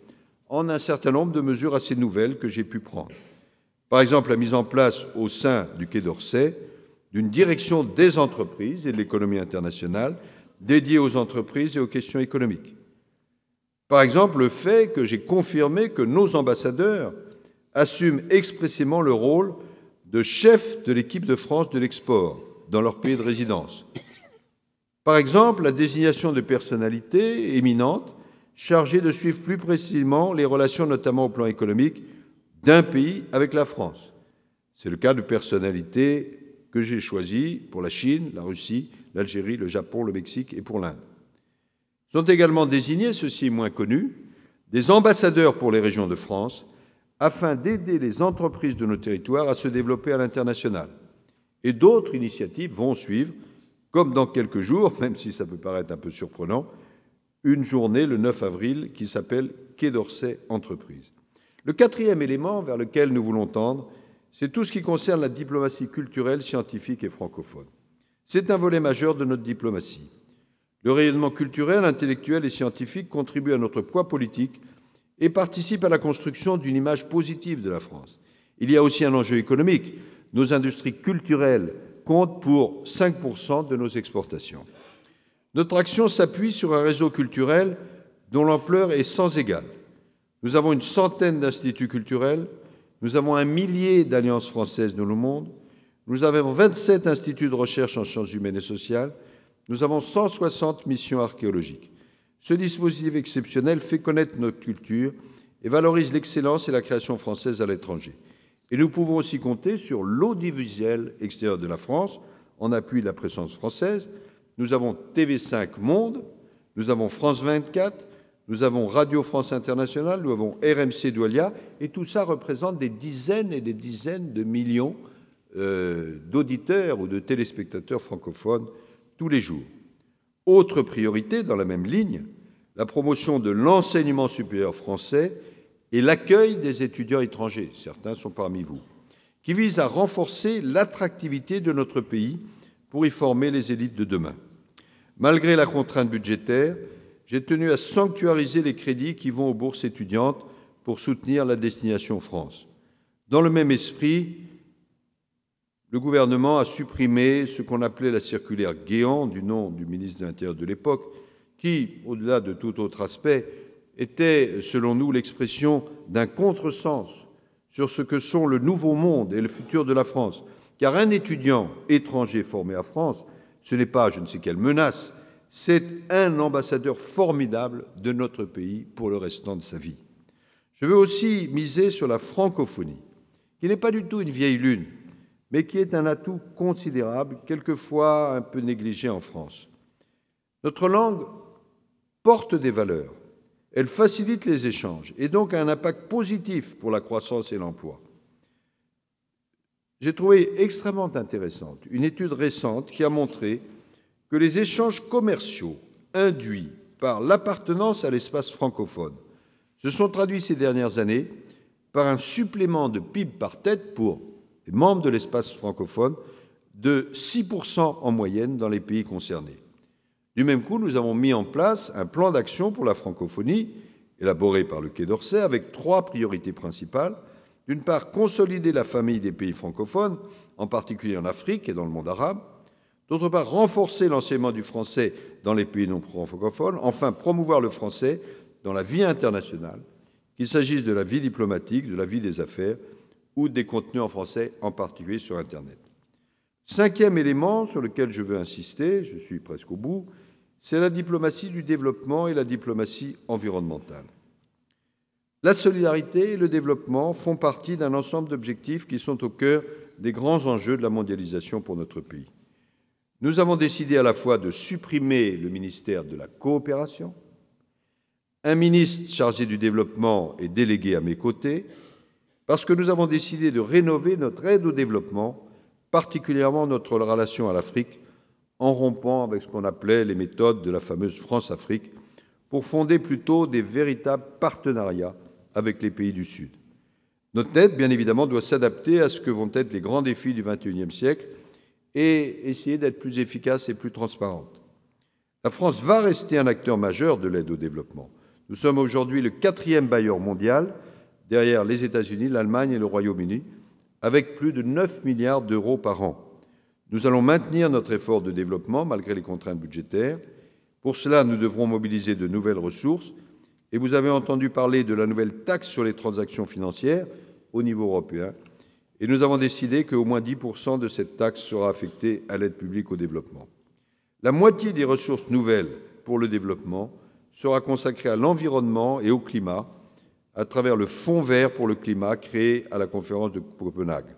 en un certain nombre de mesures assez nouvelles que j'ai pu prendre. Par exemple, la mise en place au sein du Quai d'Orsay d'une direction des entreprises et de l'économie internationale dédiée aux entreprises et aux questions économiques. Par exemple, le fait que j'ai confirmé que nos ambassadeurs assument expressément le rôle de chef de l'équipe de France de l'export dans leur pays de résidence. Par exemple, la désignation de personnalités éminentes chargées de suivre plus précisément les relations, notamment au plan économique, d'un pays avec la France. C'est le cas de personnalités que j'ai choisies pour la Chine, la Russie, l'Algérie, le Japon, le Mexique et pour l'Inde. Sont également désignés, ceci moins connus, des ambassadeurs pour les régions de France, afin d'aider les entreprises de nos territoires à se développer à l'international. Et d'autres initiatives vont suivre, comme dans quelques jours, même si ça peut paraître un peu surprenant, une journée le 9 avril qui s'appelle Quai d'Orsay Entreprises. Le quatrième élément vers lequel nous voulons tendre, c'est tout ce qui concerne la diplomatie culturelle, scientifique et francophone. C'est un volet majeur de notre diplomatie. Le rayonnement culturel, intellectuel et scientifique contribue à notre poids politique et participe à la construction d'une image positive de la France. Il y a aussi un enjeu économique. Nos industries culturelles comptent pour 5% de nos exportations. Notre action s'appuie sur un réseau culturel dont l'ampleur est sans égale. Nous avons une centaine d'instituts culturels, nous avons un millier d'alliances françaises dans le monde, nous avons 27 instituts de recherche en sciences humaines et sociales, nous avons 160 missions archéologiques. Ce dispositif exceptionnel fait connaître notre culture et valorise l'excellence et la création française à l'étranger. Et nous pouvons aussi compter sur l'audiovisuel extérieur de la France, en appui de la présence française. Nous avons TV5 Monde, nous avons France 24, nous avons Radio France Internationale, nous avons RMC Doualia, et tout ça représente des dizaines et des dizaines de millions euh, d'auditeurs ou de téléspectateurs francophones tous les jours. Autre priorité dans la même ligne, la promotion de l'enseignement supérieur français et l'accueil des étudiants étrangers, certains sont parmi vous, qui vise à renforcer l'attractivité de notre pays pour y former les élites de demain. Malgré la contrainte budgétaire, j'ai tenu à sanctuariser les crédits qui vont aux bourses étudiantes pour soutenir la destination France. Dans le même esprit, le gouvernement a supprimé ce qu'on appelait la circulaire Guéant, du nom du ministre de l'Intérieur de l'époque, qui, au-delà de tout autre aspect, était, selon nous, l'expression d'un contresens sur ce que sont le nouveau monde et le futur de la France. Car un étudiant étranger formé à France, ce n'est pas je ne sais quelle menace, c'est un ambassadeur formidable de notre pays pour le restant de sa vie. Je veux aussi miser sur la francophonie, qui n'est pas du tout une vieille lune, mais qui est un atout considérable, quelquefois un peu négligé en France. Notre langue porte des valeurs, elle facilite les échanges et donc a un impact positif pour la croissance et l'emploi. J'ai trouvé extrêmement intéressante une étude récente qui a montré que les échanges commerciaux induits par l'appartenance à l'espace francophone se sont traduits ces dernières années par un supplément de PIB par tête pour membres de l'espace francophone de 6% en moyenne dans les pays concernés. Du même coup, nous avons mis en place un plan d'action pour la francophonie, élaboré par le Quai d'Orsay, avec trois priorités principales. D'une part, consolider la famille des pays francophones, en particulier en Afrique et dans le monde arabe. D'autre part, renforcer l'enseignement du français dans les pays non francophones. Enfin, promouvoir le français dans la vie internationale, qu'il s'agisse de la vie diplomatique, de la vie des affaires ou des contenus en français, en particulier sur internet. Cinquième élément sur lequel je veux insister, je suis presque au bout, c'est la diplomatie du développement et la diplomatie environnementale. La solidarité et le développement font partie d'un ensemble d'objectifs qui sont au cœur des grands enjeux de la mondialisation pour notre pays. Nous avons décidé à la fois de supprimer le ministère de la coopération, un ministre chargé du développement est délégué à mes côtés, parce que nous avons décidé de rénover notre aide au développement, particulièrement notre relation à l'Afrique, en rompant avec ce qu'on appelait les méthodes de la fameuse France-Afrique, pour fonder plutôt des véritables partenariats avec les pays du Sud. Notre aide, bien évidemment, doit s'adapter à ce que vont être les grands défis du XXIe siècle et essayer d'être plus efficace et plus transparente. La France va rester un acteur majeur de l'aide au développement. Nous sommes aujourd'hui le quatrième bailleur mondial derrière les États-Unis, l'Allemagne et le Royaume-Uni, avec plus de 9 milliards d'euros par an. Nous allons maintenir notre effort de développement malgré les contraintes budgétaires. Pour cela, nous devrons mobiliser de nouvelles ressources et vous avez entendu parler de la nouvelle taxe sur les transactions financières au niveau européen et nous avons décidé qu'au moins 10% de cette taxe sera affectée à l'aide publique au développement. La moitié des ressources nouvelles pour le développement sera consacrée à l'environnement et au climat, à travers le Fonds vert pour le climat créé à la conférence de Copenhague.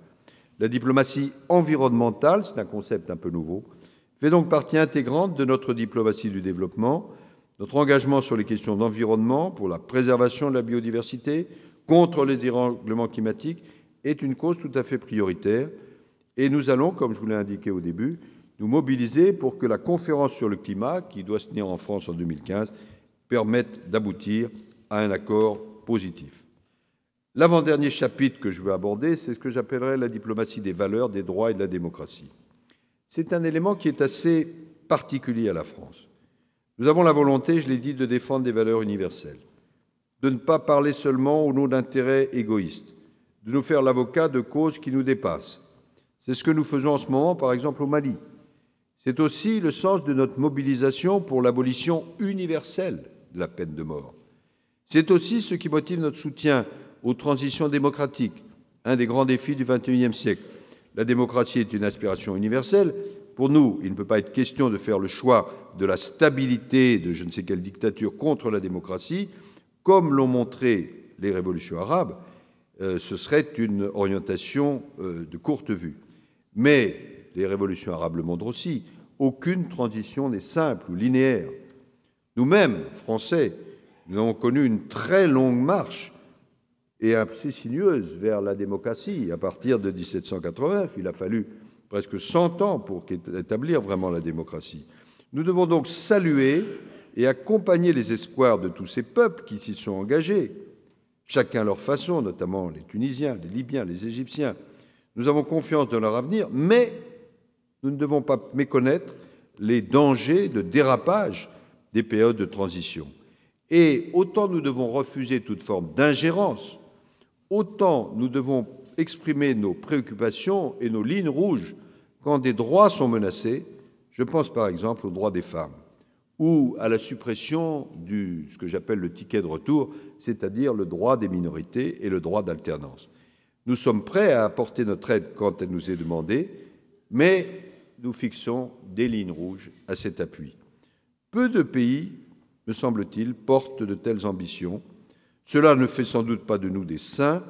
La diplomatie environnementale, c'est un concept un peu nouveau, fait donc partie intégrante de notre diplomatie du développement. Notre engagement sur les questions d'environnement, pour la préservation de la biodiversité, contre les dérèglements climatiques, est une cause tout à fait prioritaire. Et nous allons, comme je vous l'ai indiqué au début, nous mobiliser pour que la conférence sur le climat, qui doit se tenir en France en 2015, permette d'aboutir à un accord positif. L'avant-dernier chapitre que je veux aborder, c'est ce que j'appellerais la diplomatie des valeurs, des droits et de la démocratie. C'est un élément qui est assez particulier à la France. Nous avons la volonté, je l'ai dit, de défendre des valeurs universelles, de ne pas parler seulement au nom d'intérêts égoïstes, de nous faire l'avocat de causes qui nous dépassent. C'est ce que nous faisons en ce moment, par exemple, au Mali. C'est aussi le sens de notre mobilisation pour l'abolition universelle de la peine de mort c'est aussi ce qui motive notre soutien aux transitions démocratiques, un des grands défis du XXIe siècle. La démocratie est une aspiration universelle. Pour nous, il ne peut pas être question de faire le choix de la stabilité de je ne sais quelle dictature contre la démocratie, comme l'ont montré les révolutions arabes. Euh, ce serait une orientation euh, de courte vue. Mais les révolutions arabes le montrent aussi. Aucune transition n'est simple ou linéaire. Nous-mêmes, Français, nous avons connu une très longue marche et assez sinueuse vers la démocratie. À partir de 1789, il a fallu presque 100 ans pour établir vraiment la démocratie. Nous devons donc saluer et accompagner les espoirs de tous ces peuples qui s'y sont engagés, chacun à leur façon, notamment les Tunisiens, les Libyens, les Égyptiens. Nous avons confiance dans leur avenir, mais nous ne devons pas méconnaître les dangers de dérapage des périodes de transition. Et autant nous devons refuser toute forme d'ingérence, autant nous devons exprimer nos préoccupations et nos lignes rouges quand des droits sont menacés. Je pense par exemple aux droits des femmes ou à la suppression du ce que j'appelle le ticket de retour, c'est-à-dire le droit des minorités et le droit d'alternance. Nous sommes prêts à apporter notre aide quand elle nous est demandée, mais nous fixons des lignes rouges à cet appui. Peu de pays me semble-t-il, porte de telles ambitions. Cela ne fait sans doute pas de nous des saints,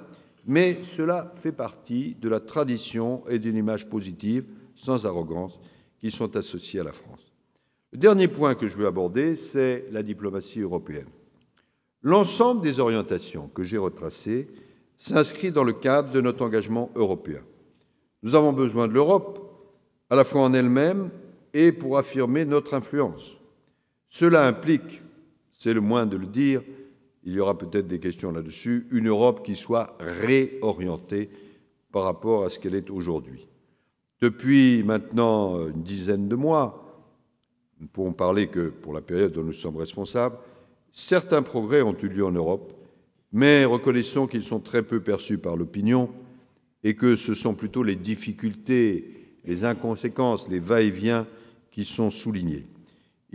mais cela fait partie de la tradition et d'une image positive, sans arrogance, qui sont associées à la France. Le dernier point que je veux aborder, c'est la diplomatie européenne. L'ensemble des orientations que j'ai retracées s'inscrit dans le cadre de notre engagement européen. Nous avons besoin de l'Europe, à la fois en elle-même et pour affirmer notre influence. Cela implique c'est le moins de le dire, il y aura peut-être des questions là-dessus, une Europe qui soit réorientée par rapport à ce qu'elle est aujourd'hui. Depuis maintenant euh, une dizaine de mois, nous ne pouvons parler que pour la période dont nous sommes responsables, certains progrès ont eu lieu en Europe, mais reconnaissons qu'ils sont très peu perçus par l'opinion et que ce sont plutôt les difficultés, les inconséquences, les va-et-vient qui sont soulignés.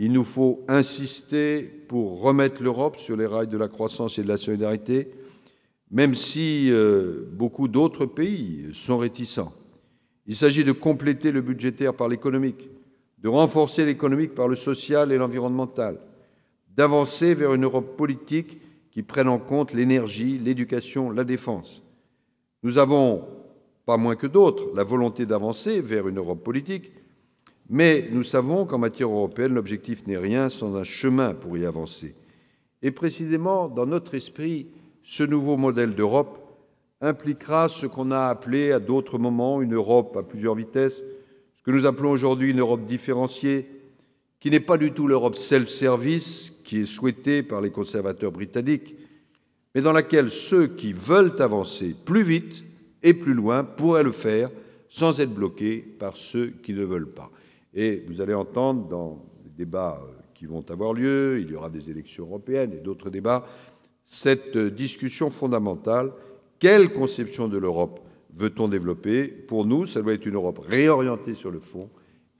Il nous faut insister pour remettre l'Europe sur les rails de la croissance et de la solidarité, même si euh, beaucoup d'autres pays sont réticents. Il s'agit de compléter le budgétaire par l'économique, de renforcer l'économique par le social et l'environnemental, d'avancer vers une Europe politique qui prenne en compte l'énergie, l'éducation, la défense. Nous avons, pas moins que d'autres, la volonté d'avancer vers une Europe politique mais nous savons qu'en matière européenne, l'objectif n'est rien sans un chemin pour y avancer. Et précisément, dans notre esprit, ce nouveau modèle d'Europe impliquera ce qu'on a appelé à d'autres moments une Europe à plusieurs vitesses, ce que nous appelons aujourd'hui une Europe différenciée, qui n'est pas du tout l'Europe self-service qui est souhaitée par les conservateurs britanniques, mais dans laquelle ceux qui veulent avancer plus vite et plus loin pourraient le faire sans être bloqués par ceux qui ne veulent pas. Et vous allez entendre dans les débats euh, qui vont avoir lieu, il y aura des élections européennes et d'autres débats, cette euh, discussion fondamentale. Quelle conception de l'Europe veut-on développer Pour nous, ça doit être une Europe réorientée sur le fond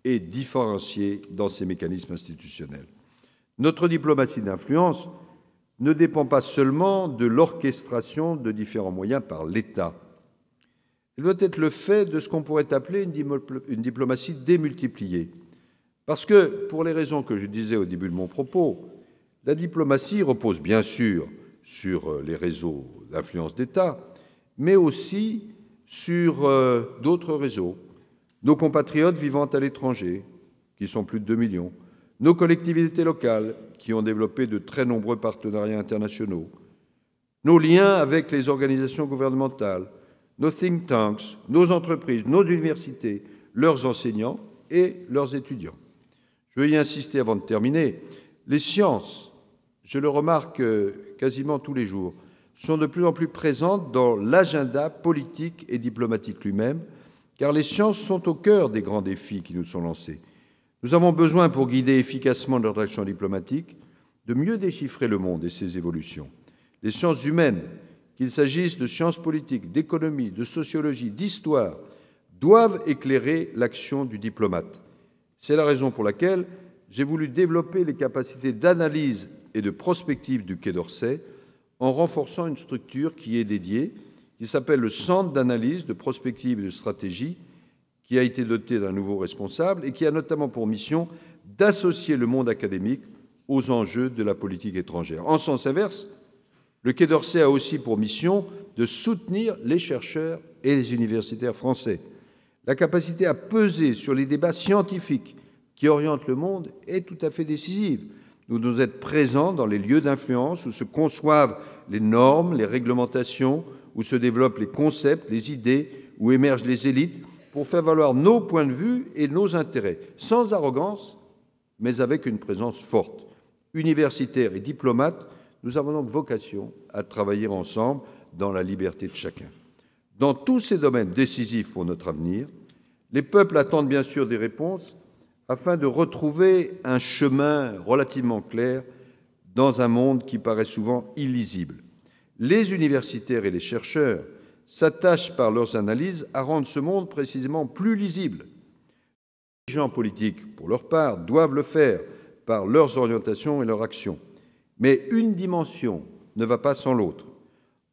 et différenciée dans ses mécanismes institutionnels. Notre diplomatie d'influence ne dépend pas seulement de l'orchestration de différents moyens par l'État. Il doit être le fait de ce qu'on pourrait appeler une diplomatie démultipliée. Parce que, pour les raisons que je disais au début de mon propos, la diplomatie repose bien sûr sur euh, les réseaux d'influence d'État, mais aussi sur euh, d'autres réseaux. Nos compatriotes vivant à l'étranger, qui sont plus de 2 millions, nos collectivités locales, qui ont développé de très nombreux partenariats internationaux, nos liens avec les organisations gouvernementales, nos think tanks, nos entreprises, nos universités, leurs enseignants et leurs étudiants. Je veux y insister avant de terminer. Les sciences, je le remarque euh, quasiment tous les jours, sont de plus en plus présentes dans l'agenda politique et diplomatique lui-même, car les sciences sont au cœur des grands défis qui nous sont lancés. Nous avons besoin, pour guider efficacement notre action diplomatique, de mieux déchiffrer le monde et ses évolutions. Les sciences humaines qu'il s'agisse de sciences politiques, d'économie, de sociologie, d'histoire, doivent éclairer l'action du diplomate. C'est la raison pour laquelle j'ai voulu développer les capacités d'analyse et de prospective du Quai d'Orsay en renforçant une structure qui est dédiée, qui s'appelle le Centre d'analyse, de prospective et de stratégie, qui a été doté d'un nouveau responsable et qui a notamment pour mission d'associer le monde académique aux enjeux de la politique étrangère. En sens inverse, le Quai d'Orsay a aussi pour mission de soutenir les chercheurs et les universitaires français. La capacité à peser sur les débats scientifiques qui orientent le monde est tout à fait décisive. Nous devons être présents dans les lieux d'influence où se conçoivent les normes, les réglementations, où se développent les concepts, les idées, où émergent les élites, pour faire valoir nos points de vue et nos intérêts, sans arrogance, mais avec une présence forte. Universitaires et diplomates, nous avons donc vocation à travailler ensemble dans la liberté de chacun. Dans tous ces domaines décisifs pour notre avenir, les peuples attendent bien sûr des réponses afin de retrouver un chemin relativement clair dans un monde qui paraît souvent illisible. Les universitaires et les chercheurs s'attachent par leurs analyses à rendre ce monde précisément plus lisible. Les dirigeants politiques, pour leur part, doivent le faire par leurs orientations et leurs actions. Mais une dimension ne va pas sans l'autre.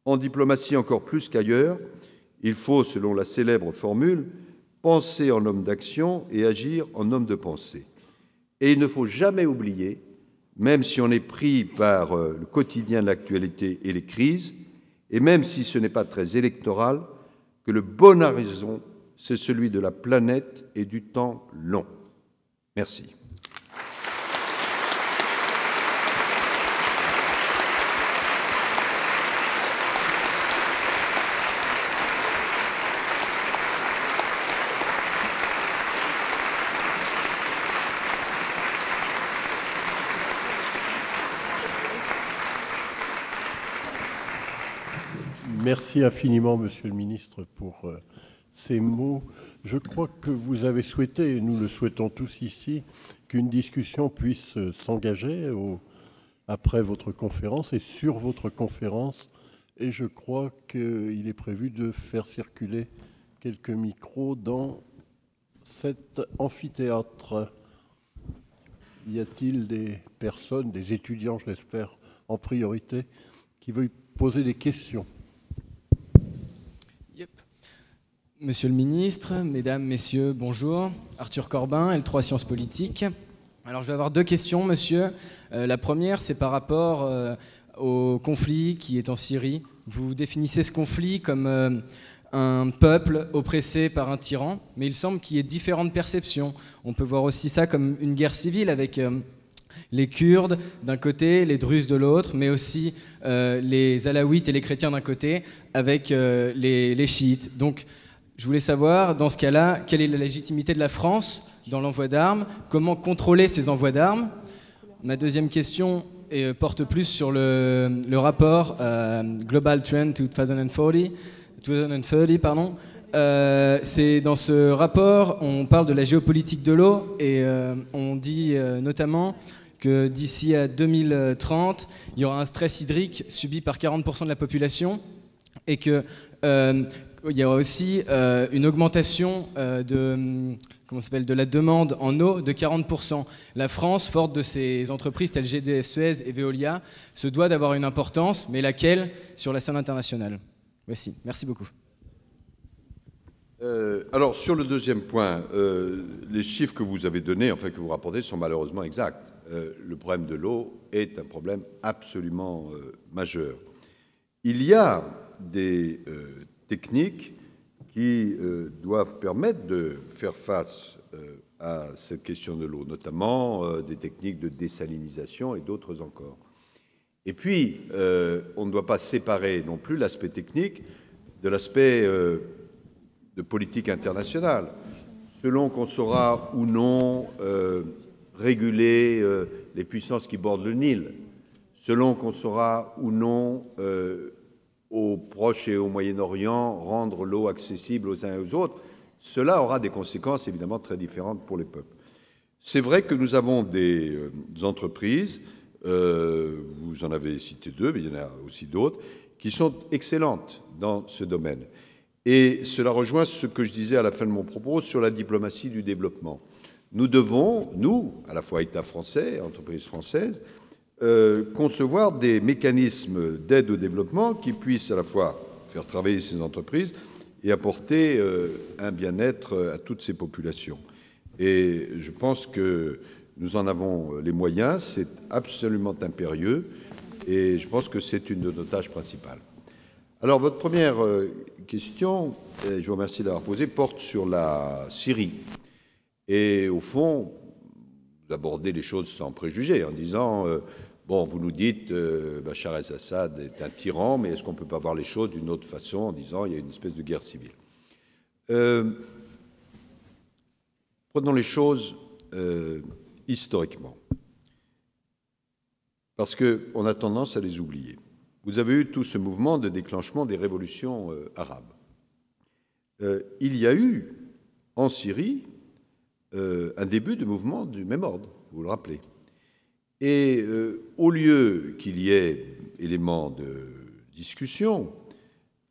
En diplomatie encore plus qu'ailleurs, il faut, selon la célèbre formule, penser en homme d'action et agir en homme de pensée. Et il ne faut jamais oublier, même si on est pris par euh, le quotidien de l'actualité et les crises, et même si ce n'est pas très électoral, que le bon horizon, c'est celui de la planète et du temps long. Merci. Merci infiniment, Monsieur le Ministre, pour euh, ces mots. Je crois que vous avez souhaité, et nous le souhaitons tous ici, qu'une discussion puisse euh, s'engager après votre conférence et sur votre conférence. Et je crois qu'il est prévu de faire circuler quelques micros dans cet amphithéâtre. Y a-t-il des personnes, des étudiants, je l'espère, en priorité, qui veulent poser des questions Monsieur le ministre, Mesdames, Messieurs, bonjour. Arthur Corbin, L3 Sciences Politiques. Alors je vais avoir deux questions, monsieur. Euh, la première, c'est par rapport euh, au conflit qui est en Syrie. Vous définissez ce conflit comme euh, un peuple oppressé par un tyran, mais il semble qu'il y ait différentes perceptions. On peut voir aussi ça comme une guerre civile avec les Kurdes d'un côté, les Druzes de l'autre, mais aussi les Alaouites et les chrétiens d'un côté, avec les, les, chiites. Donc je voulais savoir, dans ce cas-là, quelle est la légitimité de la France dans l'envoi d'armes, comment contrôler ces envois d'armes. Ma deuxième question euh, porte plus sur le, rapport euh, Global Trend 2040, 2030, pardon, euh, c'est dans ce rapport, on parle de la géopolitique de l'eau et on dit notamment que d'ici à 2030, il y aura un stress hydrique subi par 40% de la population et que il y aura aussi euh, une augmentation euh, de, hum, comment s'appelle, de la demande en eau de 40%. La France, forte de ses entreprises telles GDF Suez et Veolia, se doit d'avoir une importance, mais laquelle sur la scène internationale Voici, merci beaucoup. Euh, alors sur le deuxième point, les chiffres que vous avez donnés, enfin que vous rapportez, sont malheureusement exacts. le problème de l'eau est un problème absolument majeur. Il y a des techniques qui euh, doivent permettre de faire face euh, à cette question de l'eau, notamment euh, des techniques de désalinisation et d'autres encore. Et puis, on ne doit pas séparer non plus l'aspect technique de l'aspect de politique internationale. Selon qu'on saura ou non réguler les puissances qui bordent le Nil, selon qu'on saura ou non au Proche et au Moyen-Orient, rendre l'eau accessible aux uns et aux autres, cela aura des conséquences évidemment très différentes pour les peuples. C'est vrai que nous avons des euh, entreprises, euh, vous en avez cité deux, mais il y en a aussi d'autres, qui sont excellentes dans ce domaine. Et cela rejoint ce que je disais à la fin de mon propos sur la diplomatie du développement. Nous devons, nous, à la fois État français, entreprises françaises, euh, concevoir des mécanismes d'aide au développement qui puissent à la fois faire travailler ces entreprises et apporter euh, un bien-être euh, à toutes ces populations. Et je pense que nous en avons les moyens, c'est absolument impérieux, et je pense que c'est une de nos tâches principales. Alors, votre première question, je vous remercie d'avoir posé, porte sur la Syrie. Et au fond, vous abordez les choses sans préjugés en disant Bon, vous nous dites, euh, Bachar el-Assad est un tyran, mais est-ce qu'on ne peut pas voir les choses d'une autre façon en disant il y a une espèce de guerre civile euh, Prenons les choses euh, historiquement, parce qu'on a tendance à les oublier. Vous avez eu tout ce mouvement de déclenchement des révolutions arabes. il y a eu en Syrie un début de mouvement du même ordre, vous le rappelez. Et euh, au lieu qu'il y ait éléments de discussion,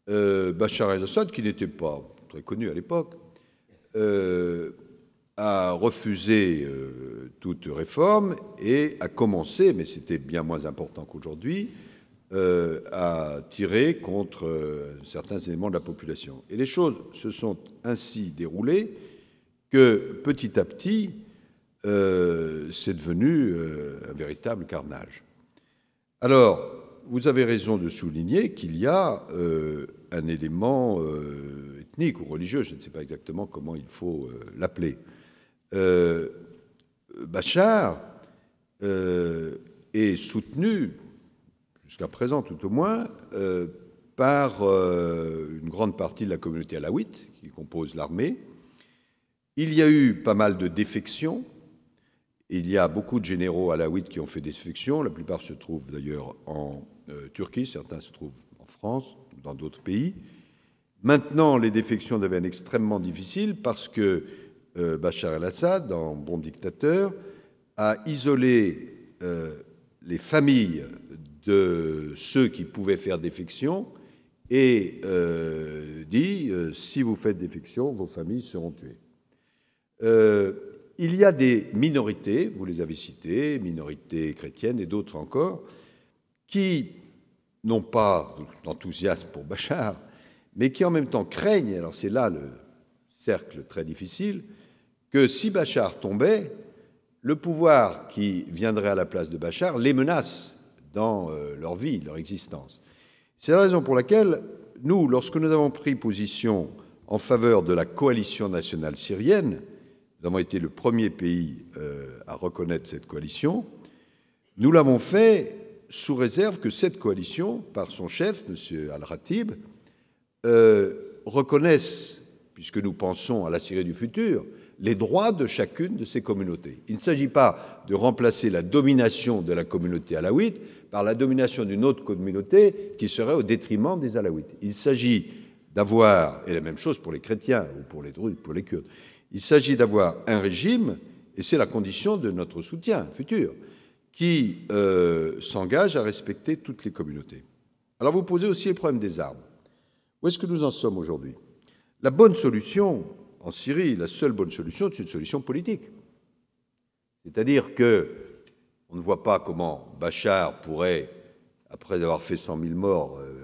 euh, Bachar el-Assad, qui n'était pas très connu à l'époque, euh, a refusé euh, toute réforme et a commencé, mais c'était bien moins important qu'aujourd'hui, à tirer contre certains éléments de la population. Et les choses se sont ainsi déroulées que petit à petit, euh, c'est devenu euh, un véritable carnage. Alors, vous avez raison de souligner qu'il y a euh, un élément ethnique ou religieux, je ne sais pas exactement comment il faut l'appeler. Bachar est soutenu, jusqu'à présent tout au moins, par une grande partie de la communauté alaouite qui compose l'armée. Il y a eu pas mal de défections il y a beaucoup de généraux alawites qui ont fait des La plupart se trouvent d'ailleurs en euh, Turquie, certains se trouvent en France, dans d'autres pays. Maintenant, les défections deviennent extrêmement difficiles parce que euh, Bachar el-Assad, en bon dictateur, a isolé euh, les familles de ceux qui pouvaient faire défection et dit si vous faites défection, vos familles seront tuées il y a des minorités, vous les avez citées, minorités chrétiennes et d'autres encore, qui n'ont pas d'enthousiasme pour Bachar, mais qui en même temps craignent, alors c'est là le cercle très difficile, que si Bachar tombait, le pouvoir qui viendrait à la place de Bachar les menace dans euh, leur vie, leur existence. C'est la raison pour laquelle nous, lorsque nous avons pris position en faveur de la coalition nationale syrienne, nous avons été le premier pays euh, à reconnaître cette coalition. Nous l'avons fait sous réserve que cette coalition, par son chef, M. Al-Ratib, euh, reconnaisse, puisque nous pensons à la Syrie du futur, les droits de chacune de ces communautés. Il ne s'agit pas de remplacer la domination de la communauté alaouite par la domination d'une autre communauté qui serait au détriment des alaouites. Il s'agit d'avoir, et la même chose pour les chrétiens ou pour les druzes, pour les kurdes, il s'agit d'avoir un régime, et c'est la condition de notre soutien futur, qui euh, s'engage à respecter toutes les communautés. Alors vous posez aussi le problème des armes. Où est-ce que nous en sommes aujourd'hui La bonne solution en Syrie, la seule bonne solution, c'est une solution politique. C'est-à-dire que on ne voit pas comment Bachar pourrait, après avoir fait 100 000 morts, euh,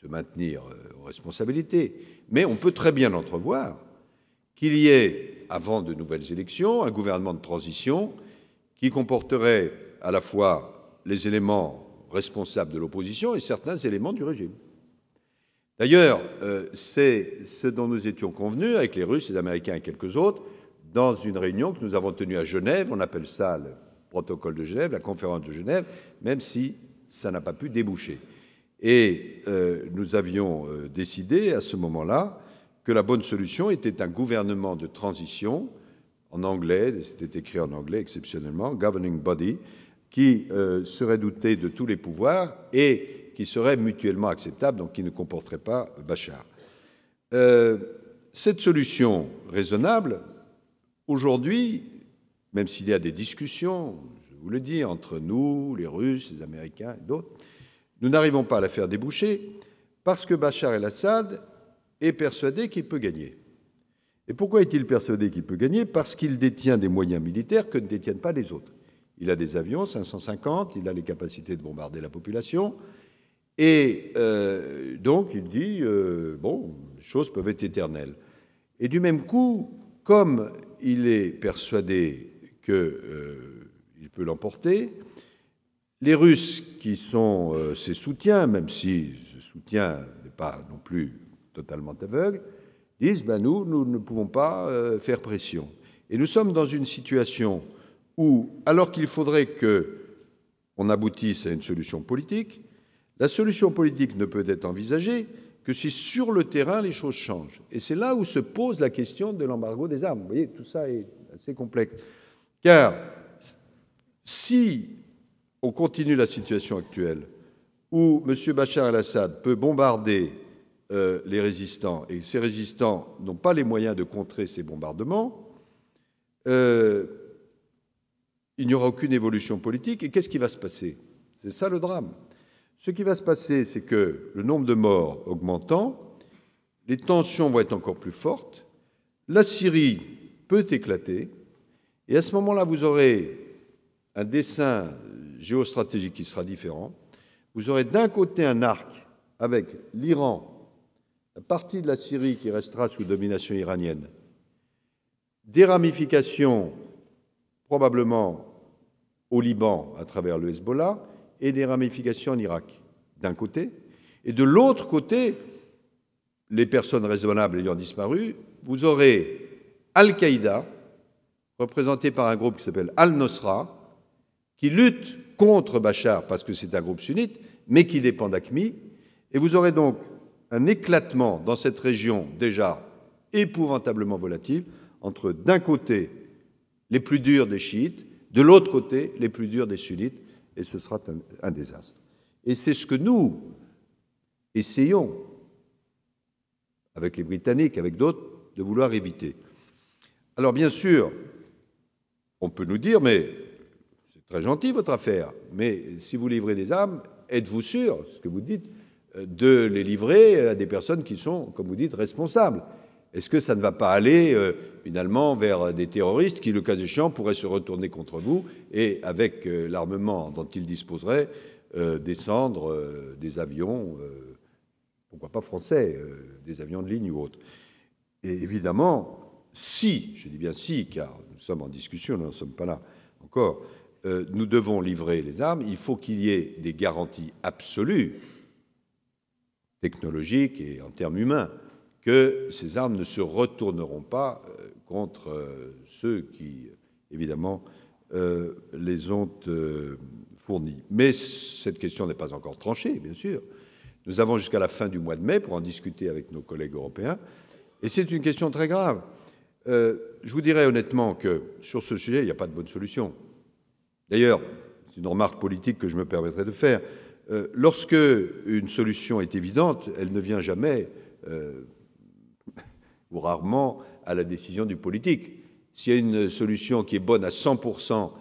se maintenir euh, en aux responsabilités. Mais on peut très bien entrevoir qu'il y ait avant de nouvelles élections, un gouvernement de transition qui comporterait à la fois les éléments responsables de l'opposition et certains éléments du régime. D'ailleurs, euh, c'est ce dont nous étions convenus avec les Russes, les Américains et quelques autres dans une réunion que nous avons tenue à Genève. On appelle ça le protocole de Genève, la conférence de Genève, même si ça n'a pas pu déboucher. Et euh, nous avions euh, décidé à ce moment-là que la bonne solution était un gouvernement de transition, en anglais, c'était écrit en anglais exceptionnellement, governing body, qui euh, serait douté de tous les pouvoirs et qui serait mutuellement acceptable, donc qui ne comporterait pas Bachar. Euh, cette solution raisonnable, aujourd'hui, même s'il y a des discussions, je vous le dis, entre nous, les Russes, les Américains et d'autres, nous n'arrivons pas à la faire déboucher parce que Bachar el-Assad est persuadé qu'il peut gagner. Et pourquoi est-il persuadé qu'il peut gagner Parce qu'il détient des moyens militaires que ne détiennent pas les autres. Il a des avions, 550, il a les capacités de bombarder la population. Et euh, donc, il dit, euh, bon, les choses peuvent être éternelles. Et du même coup, comme il est persuadé qu'il euh, peut l'emporter, les Russes, qui sont ses soutiens, même si ce soutien n'est pas non plus totalement aveugles, disent ben, nous, nous ne pouvons pas euh, faire pression. Et nous sommes dans une situation où, alors qu'il faudrait que on aboutisse à une solution politique, la solution politique ne peut être envisagée que si sur le terrain les choses changent. Et c'est là où se pose la question de l'embargo des armes. Vous voyez, tout ça est assez complexe. Car si on continue la situation actuelle, où M. Bachar el-Assad peut bombarder euh, les résistants. Et ces résistants n'ont pas les moyens de contrer ces bombardements. Euh, il n'y aura aucune évolution politique. Et qu'est-ce qui va se passer C'est ça le drame. Ce qui va se passer, c'est que le nombre de morts augmentant, les tensions vont être encore plus fortes, la Syrie peut éclater, et à ce moment-là, vous aurez un dessin géostratégique qui sera différent. Vous aurez d'un côté un arc avec l'Iran la partie de la Syrie qui restera sous domination iranienne, des ramifications probablement au Liban à travers le Hezbollah et des ramifications en Irak, d'un côté, et de l'autre côté, les personnes raisonnables ayant disparu, vous aurez Al-Qaïda, représenté par un groupe qui s'appelle Al-Nosra, qui lutte contre Bachar parce que c'est un groupe sunnite, mais qui dépend d'ACMI, et vous aurez donc un éclatement dans cette région déjà épouvantablement volatile entre, d'un côté, les plus durs des chiites, de l'autre côté, les plus durs des sunnites, et ce sera un, désastre. Et c'est ce que nous essayons, avec les Britanniques, avec d'autres, de vouloir éviter. Alors bien sûr, on peut nous dire, mais c'est très gentil votre affaire, mais si vous livrez des armes, êtes-vous sûr, ce que vous dites, de les livrer à des personnes qui sont, comme vous dites, responsables. Est-ce que ça ne va pas aller euh, finalement vers des terroristes qui, le cas échéant, pourraient se retourner contre vous et, avec euh, l'armement dont ils disposeraient, euh, descendre des avions, pourquoi pas français, des avions de ligne ou autres Et évidemment, si, je dis bien si, car nous sommes en discussion, nous n'en sommes pas là encore, nous devons livrer les armes, il faut qu'il y ait des garanties absolues technologique et en termes humains, que ces armes ne se retourneront pas euh, contre euh, ceux qui, évidemment, euh, les ont fournies. Mais cette question n'est pas encore tranchée, bien sûr. Nous avons jusqu'à la fin du mois de mai pour en discuter avec nos collègues européens. Et c'est une question très grave. je vous dirais honnêtement que sur ce sujet, il n'y a pas de bonne solution. D'ailleurs, c'est une remarque politique que je me permettrai de faire. Euh, lorsque une solution est évidente, elle ne vient jamais euh, ou rarement à la décision du politique. S'il y a une solution qui est bonne à 100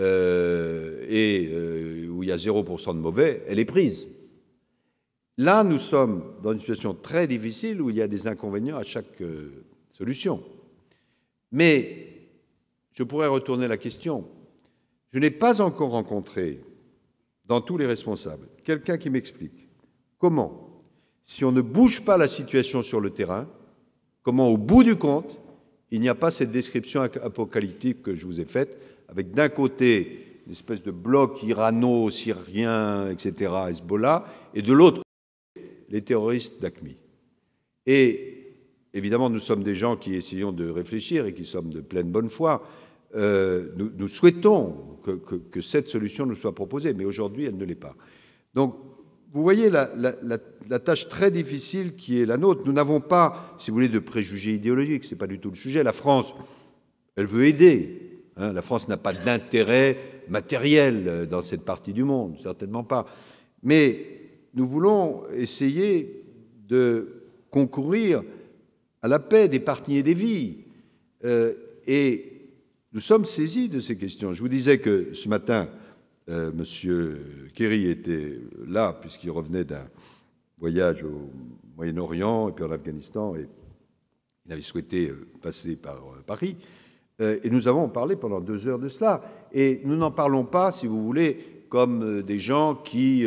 euh, et où il y a 0% de mauvais, elle est prise. Là, nous sommes dans une situation très difficile où il y a des inconvénients à chaque solution. Mais je pourrais retourner la question. Je n'ai pas encore rencontré dans tous les responsables. Quelqu'un qui m'explique comment, si on ne bouge pas la situation sur le terrain, comment au bout du compte, il n'y a pas cette description apocalyptique que je vous ai faite, avec d'un côté une espèce de bloc irano-syrien, etc., Hezbollah, et de l'autre les terroristes d'ACMI. Et évidemment, nous sommes des gens qui essayons de réfléchir et qui sommes de pleine bonne foi, euh, nous, nous, souhaitons que, cette solution nous soit proposée, mais aujourd'hui, elle ne l'est pas. Donc, vous voyez la, tâche très difficile qui est la nôtre. Nous n'avons pas, si vous voulez, de préjugés idéologiques, ce n'est pas du tout le sujet. La France, elle veut aider. Hein. la France n'a pas d'intérêt matériel euh, dans cette partie du monde, certainement pas. Mais nous voulons essayer de concourir à la paix des parties des vies. Euh, et nous sommes saisis de ces questions. Je vous disais que ce matin, euh, M. Kerry était là, puisqu'il revenait d'un voyage au Moyen-Orient et puis en Afghanistan, et il avait souhaité euh, passer par euh, Paris. et nous avons parlé pendant deux heures de cela. Et nous n'en parlons pas, si vous voulez, comme des gens qui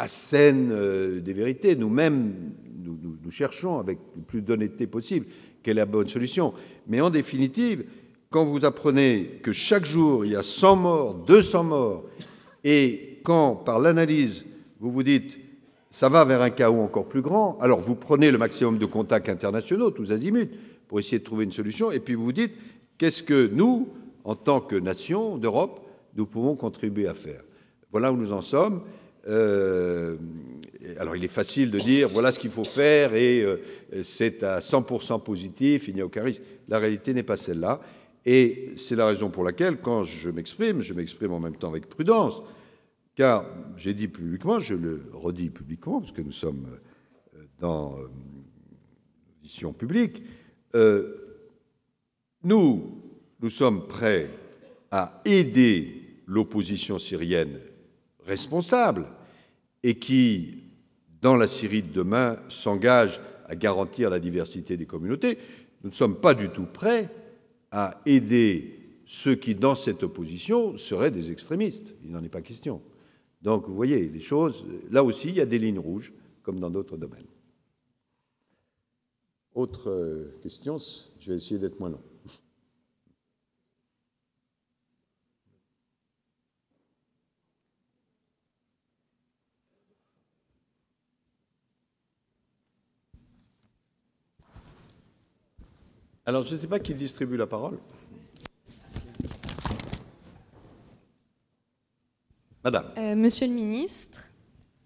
assènent des vérités. Nous-mêmes, nous, nous cherchons, avec le plus d'honnêteté possible, quelle est la bonne solution. Mais en définitive, quand vous apprenez que chaque jour il y a 100 morts, 200 morts, et quand par l'analyse vous vous dites ça va vers un chaos encore plus grand, alors vous prenez le maximum de contacts internationaux, tous azimuts, pour essayer de trouver une solution, et puis vous vous dites qu'est-ce que nous, en tant que nation d'Europe, nous pouvons contribuer à faire. Voilà où nous en sommes. Euh, alors il est facile de dire voilà ce qu'il faut faire et euh, c'est à 100% positif, il n'y a aucun risque. La réalité n'est pas celle-là. Et c'est la raison pour laquelle, quand je m'exprime, je m'exprime en même temps avec prudence, car j'ai dit publiquement, je le redis publiquement, parce que nous sommes euh, dans l'audition euh, publique, euh, nous, nous sommes prêts à aider l'opposition syrienne responsable et qui, dans la Syrie de demain, s'engage à garantir la diversité des communautés. Nous ne sommes pas du tout prêts à aider ceux qui, dans cette opposition, seraient des extrémistes. Il n'en est pas question. Donc, vous voyez, les choses, là aussi, il y a des lignes rouges, comme dans d'autres domaines. Autre euh, question, je vais essayer d'être moins long. Alors, je ne sais pas qui distribue la parole. Madame. Euh, monsieur le ministre,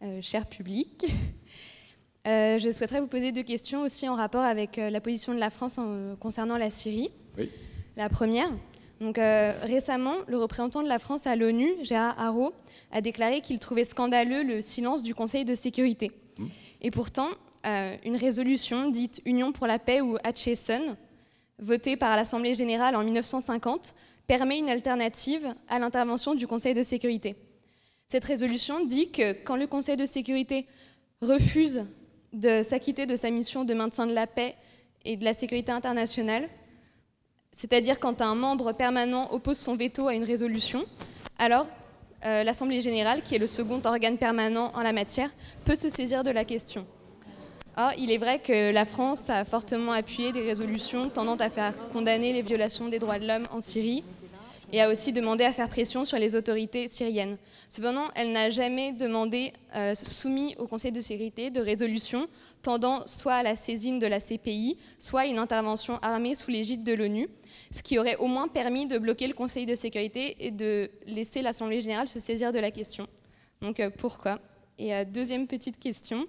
euh, cher public, euh, je souhaiterais vous poser deux questions aussi en rapport avec la position de la France concernant la Syrie. Oui. La première, donc récemment, le représentant de la France à l'ONU, Gérard Haro, a déclaré qu'il trouvait scandaleux le silence du Conseil de sécurité. Hmm. Et pourtant, une résolution dite Union pour la paix ou Atchison voté par l'Assemblée générale en 1950, permet une alternative à l'intervention du Conseil de sécurité. Cette résolution dit que quand le Conseil de sécurité refuse de s'acquitter de sa mission de maintien de la paix et de la sécurité internationale, c'est-à-dire quand un membre permanent oppose son veto à une résolution, alors euh, l'Assemblée générale, qui est le second organe permanent en la matière, peut se saisir de la question. Ah, il est vrai que la France a fortement appuyé des résolutions tendant à faire condamner les violations des droits de l'homme en Syrie et a aussi demandé à faire pression sur les autorités syriennes. Cependant, elle n'a jamais demandé, euh, soumis au Conseil de sécurité, de résolution tendant soit à la saisine de la CPI, soit à une intervention armée sous l'égide de l'ONU, ce qui aurait au moins permis de bloquer le Conseil de sécurité et de laisser l'Assemblée générale se saisir de la question. Donc euh, pourquoi Et euh, deuxième petite question.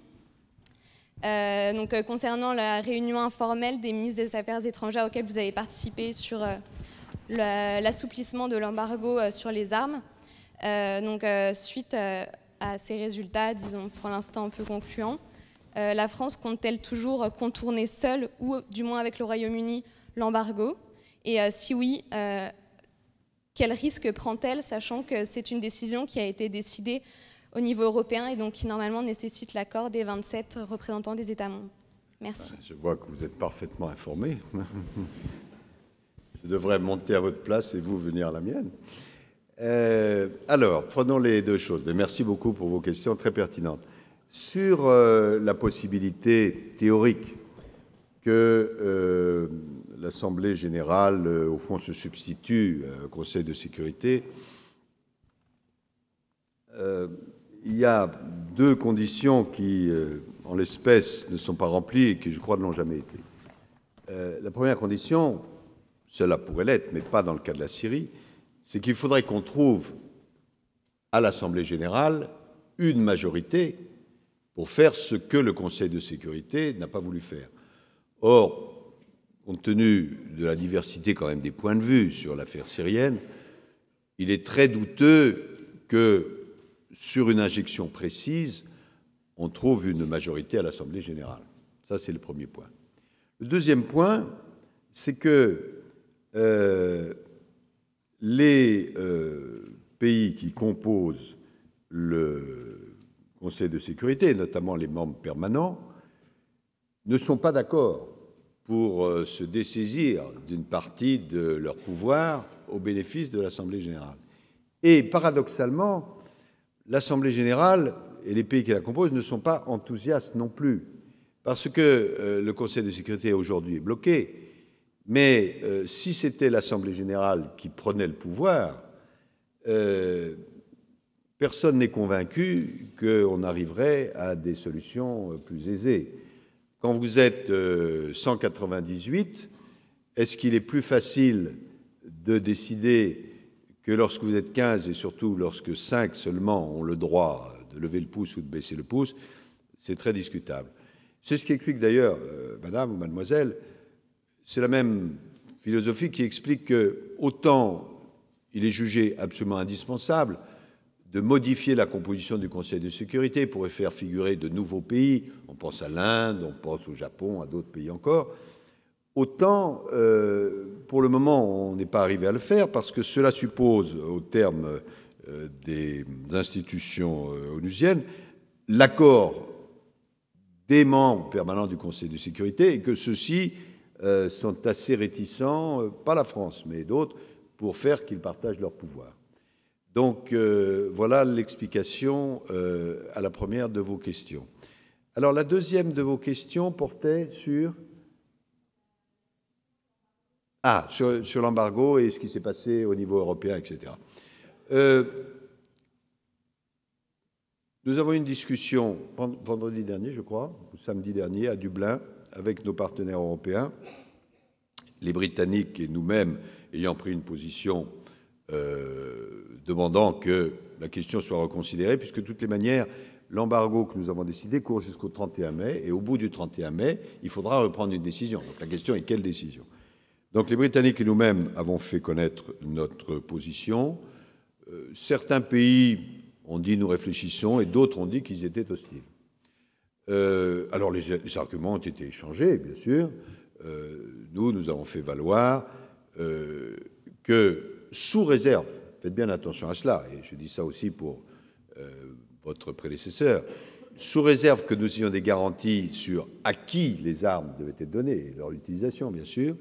Euh, donc, euh, concernant la réunion informelle des ministres des Affaires étrangères auxquelles vous avez participé sur euh, l'assouplissement de l'embargo sur les armes. donc, suite à ces résultats, disons pour l'instant un peu concluants, la France compte-t-elle toujours contourner seule ou du moins avec le Royaume-Uni l'embargo Et si oui, quel risque prend-elle, sachant que c'est une décision qui a été décidée au niveau européen et donc qui normalement nécessite l'accord des 27 représentants des États membres. Merci. Je vois que vous êtes parfaitement informé. Je devrais monter à votre place et vous venir à la mienne. Euh, alors, prenons les deux choses. merci beaucoup pour vos questions très pertinentes. Sur euh, la possibilité théorique que euh, l'Assemblée générale, au fond, se substitue au Conseil de sécurité, il y a deux conditions qui, euh, en l'espèce, ne sont pas remplies et qui, je crois, ne l'ont jamais été. Euh, la première condition, cela pourrait l'être, mais pas dans le cas de la Syrie, c'est qu'il faudrait qu'on trouve à l'Assemblée générale une majorité pour faire ce que le Conseil de sécurité n'a pas voulu faire. Or, compte tenu de la diversité quand même des points de vue sur l'affaire syrienne, il est très douteux que sur une injection précise, on trouve une majorité à l'Assemblée générale. Ça, c'est le premier point. Le deuxième point, c'est que euh, les euh, pays qui composent le Conseil de sécurité, notamment les membres permanents, ne sont pas d'accord pour euh, se dessaisir d'une partie de leur pouvoir au bénéfice de l'Assemblée générale. Et paradoxalement, l'Assemblée générale et les pays qui la composent ne sont pas enthousiastes non plus, parce que euh, le Conseil de sécurité aujourd'hui est bloqué. Mais euh, si c'était l'Assemblée générale qui prenait le pouvoir, euh, personne n'est convaincu qu'on arriverait à des solutions plus aisées. Quand vous êtes 198, est-ce qu'il est plus facile de décider mais lorsque vous êtes 15 et surtout lorsque 5 seulement ont le droit de lever le pouce ou de baisser le pouce, c'est très discutable. C'est ce qui explique d'ailleurs, euh, madame ou mademoiselle, c'est la même philosophie qui explique que autant il est jugé absolument indispensable de modifier la composition du Conseil de sécurité pour y faire figurer de nouveaux pays, on pense à l'Inde, on pense au Japon, à d'autres pays encore, Autant, euh, pour le moment, on n'est pas arrivé à le faire parce que cela suppose, au terme euh, des institutions euh, onusiennes, l'accord des membres permanents du Conseil de sécurité et que ceux-ci sont assez réticents, pas la France, mais d'autres, pour faire qu'ils partagent leur pouvoir. Donc voilà l'explication à la première de vos questions. Alors la deuxième de vos questions portait sur... Ah, sur, l'embargo et ce qui s'est passé au niveau européen, etc. Euh, nous avons eu une discussion vendredi dernier, je crois, ou samedi dernier, à Dublin, avec nos partenaires européens, les Britanniques et nous-mêmes ayant pris une position euh, demandant que la question soit reconsidérée, puisque de toutes les manières, l'embargo que nous avons décidé court jusqu'au 31 mai, et au bout du 31 mai, il faudra reprendre une décision. Donc la question est quelle décision donc les Britanniques et nous-mêmes avons fait connaître notre position. Euh, certains pays ont dit nous réfléchissons et d'autres ont dit qu'ils étaient hostiles. Euh, alors les, arguments ont été échangés, bien sûr. Euh, nous, nous avons fait valoir que sous réserve, faites bien attention à cela, et je dis ça aussi pour votre prédécesseur, sous réserve que nous ayons des garanties sur à qui les armes devaient être données, leur utilisation, bien sûr,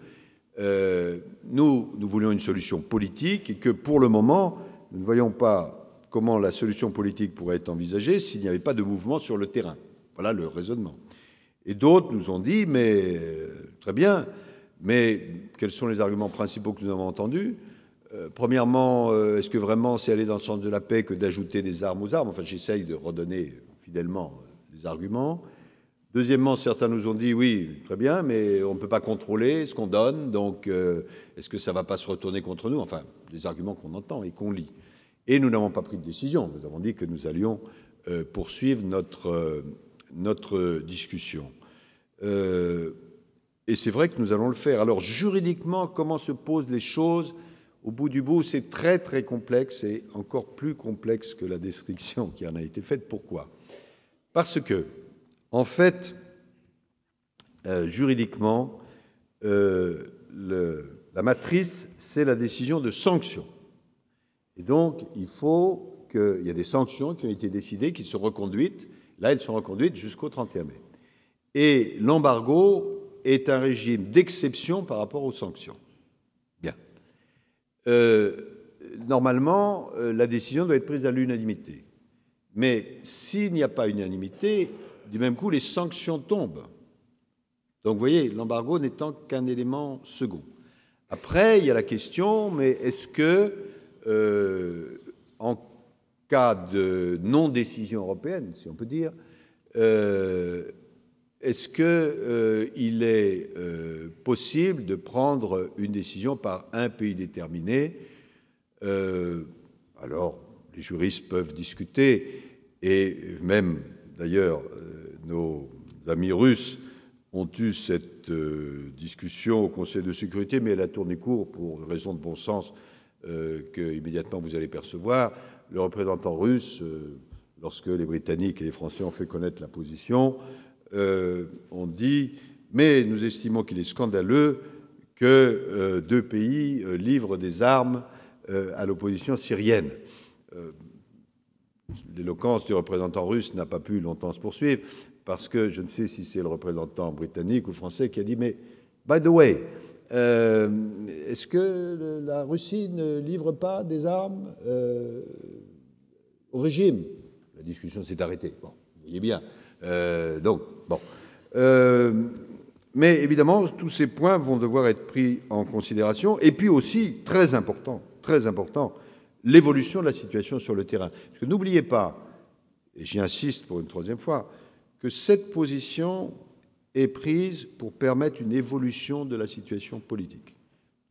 euh, nous, nous voulions une solution politique et que pour le moment, nous ne voyons pas comment la solution politique pourrait être envisagée s'il n'y avait pas de mouvement sur le terrain. Voilà le raisonnement. Et d'autres nous ont dit, mais euh, très bien, mais quels sont les arguments principaux que nous avons entendus euh, Premièrement, est-ce que vraiment c'est aller dans le sens de la paix que d'ajouter des armes aux armes Enfin, j'essaye de redonner fidèlement les arguments. Deuxièmement, certains nous ont dit oui, très bien, mais on ne peut pas contrôler ce qu'on donne, donc euh, est-ce que ça ne va pas se retourner contre nous Enfin, des arguments qu'on entend et qu'on lit. Et nous n'avons pas pris de décision. Nous avons dit que nous allions euh, poursuivre notre, euh, notre discussion. et c'est vrai que nous allons le faire. Alors, juridiquement, comment se posent les choses Au bout du bout, c'est très, très complexe et encore plus complexe que la description qui en a été faite. Pourquoi Parce que en fait, euh, juridiquement, euh, la matrice, c'est la décision de sanction. Et donc, il faut qu'il y ait des sanctions qui ont été décidées, qui sont reconduites. Là, elles sont reconduites jusqu'au 31 mai. Et l'embargo est un régime d'exception par rapport aux sanctions. Bien. Euh, normalement, la décision doit être prise à l'unanimité. Mais s'il n'y a pas unanimité, du même coup, les sanctions tombent. Donc vous voyez, l'embargo n'étant qu'un élément second. Après, il y a la question, mais est-ce que, euh, en cas de non-décision européenne, si on peut dire, euh, est-ce qu'il euh, est possible de prendre une décision par un pays déterminé Alors, les juristes peuvent discuter, et même D'ailleurs, euh, nos amis russes ont eu cette euh, discussion au Conseil de sécurité, mais elle a tourné court pour une raison de bon sens euh, que immédiatement vous allez percevoir. Le représentant russe, lorsque les Britanniques et les Français ont fait connaître la position, ont dit Mais nous estimons qu'il est scandaleux que deux pays livrent des armes à l'opposition syrienne l'éloquence du représentant russe n'a pas pu longtemps se poursuivre parce que je ne sais si c'est le représentant britannique ou français qui a dit mais by the way, euh, est-ce que la Russie ne livre pas des armes euh, au régime La discussion s'est arrêtée. Bon, vous voyez bien. Euh, bon. mais évidemment, tous ces points vont devoir être pris en considération. Et puis aussi, très important, très important, l'évolution de la situation sur le terrain. Parce que n'oubliez pas, et j'y insiste pour une troisième fois, que cette position est prise pour permettre une évolution de la situation politique.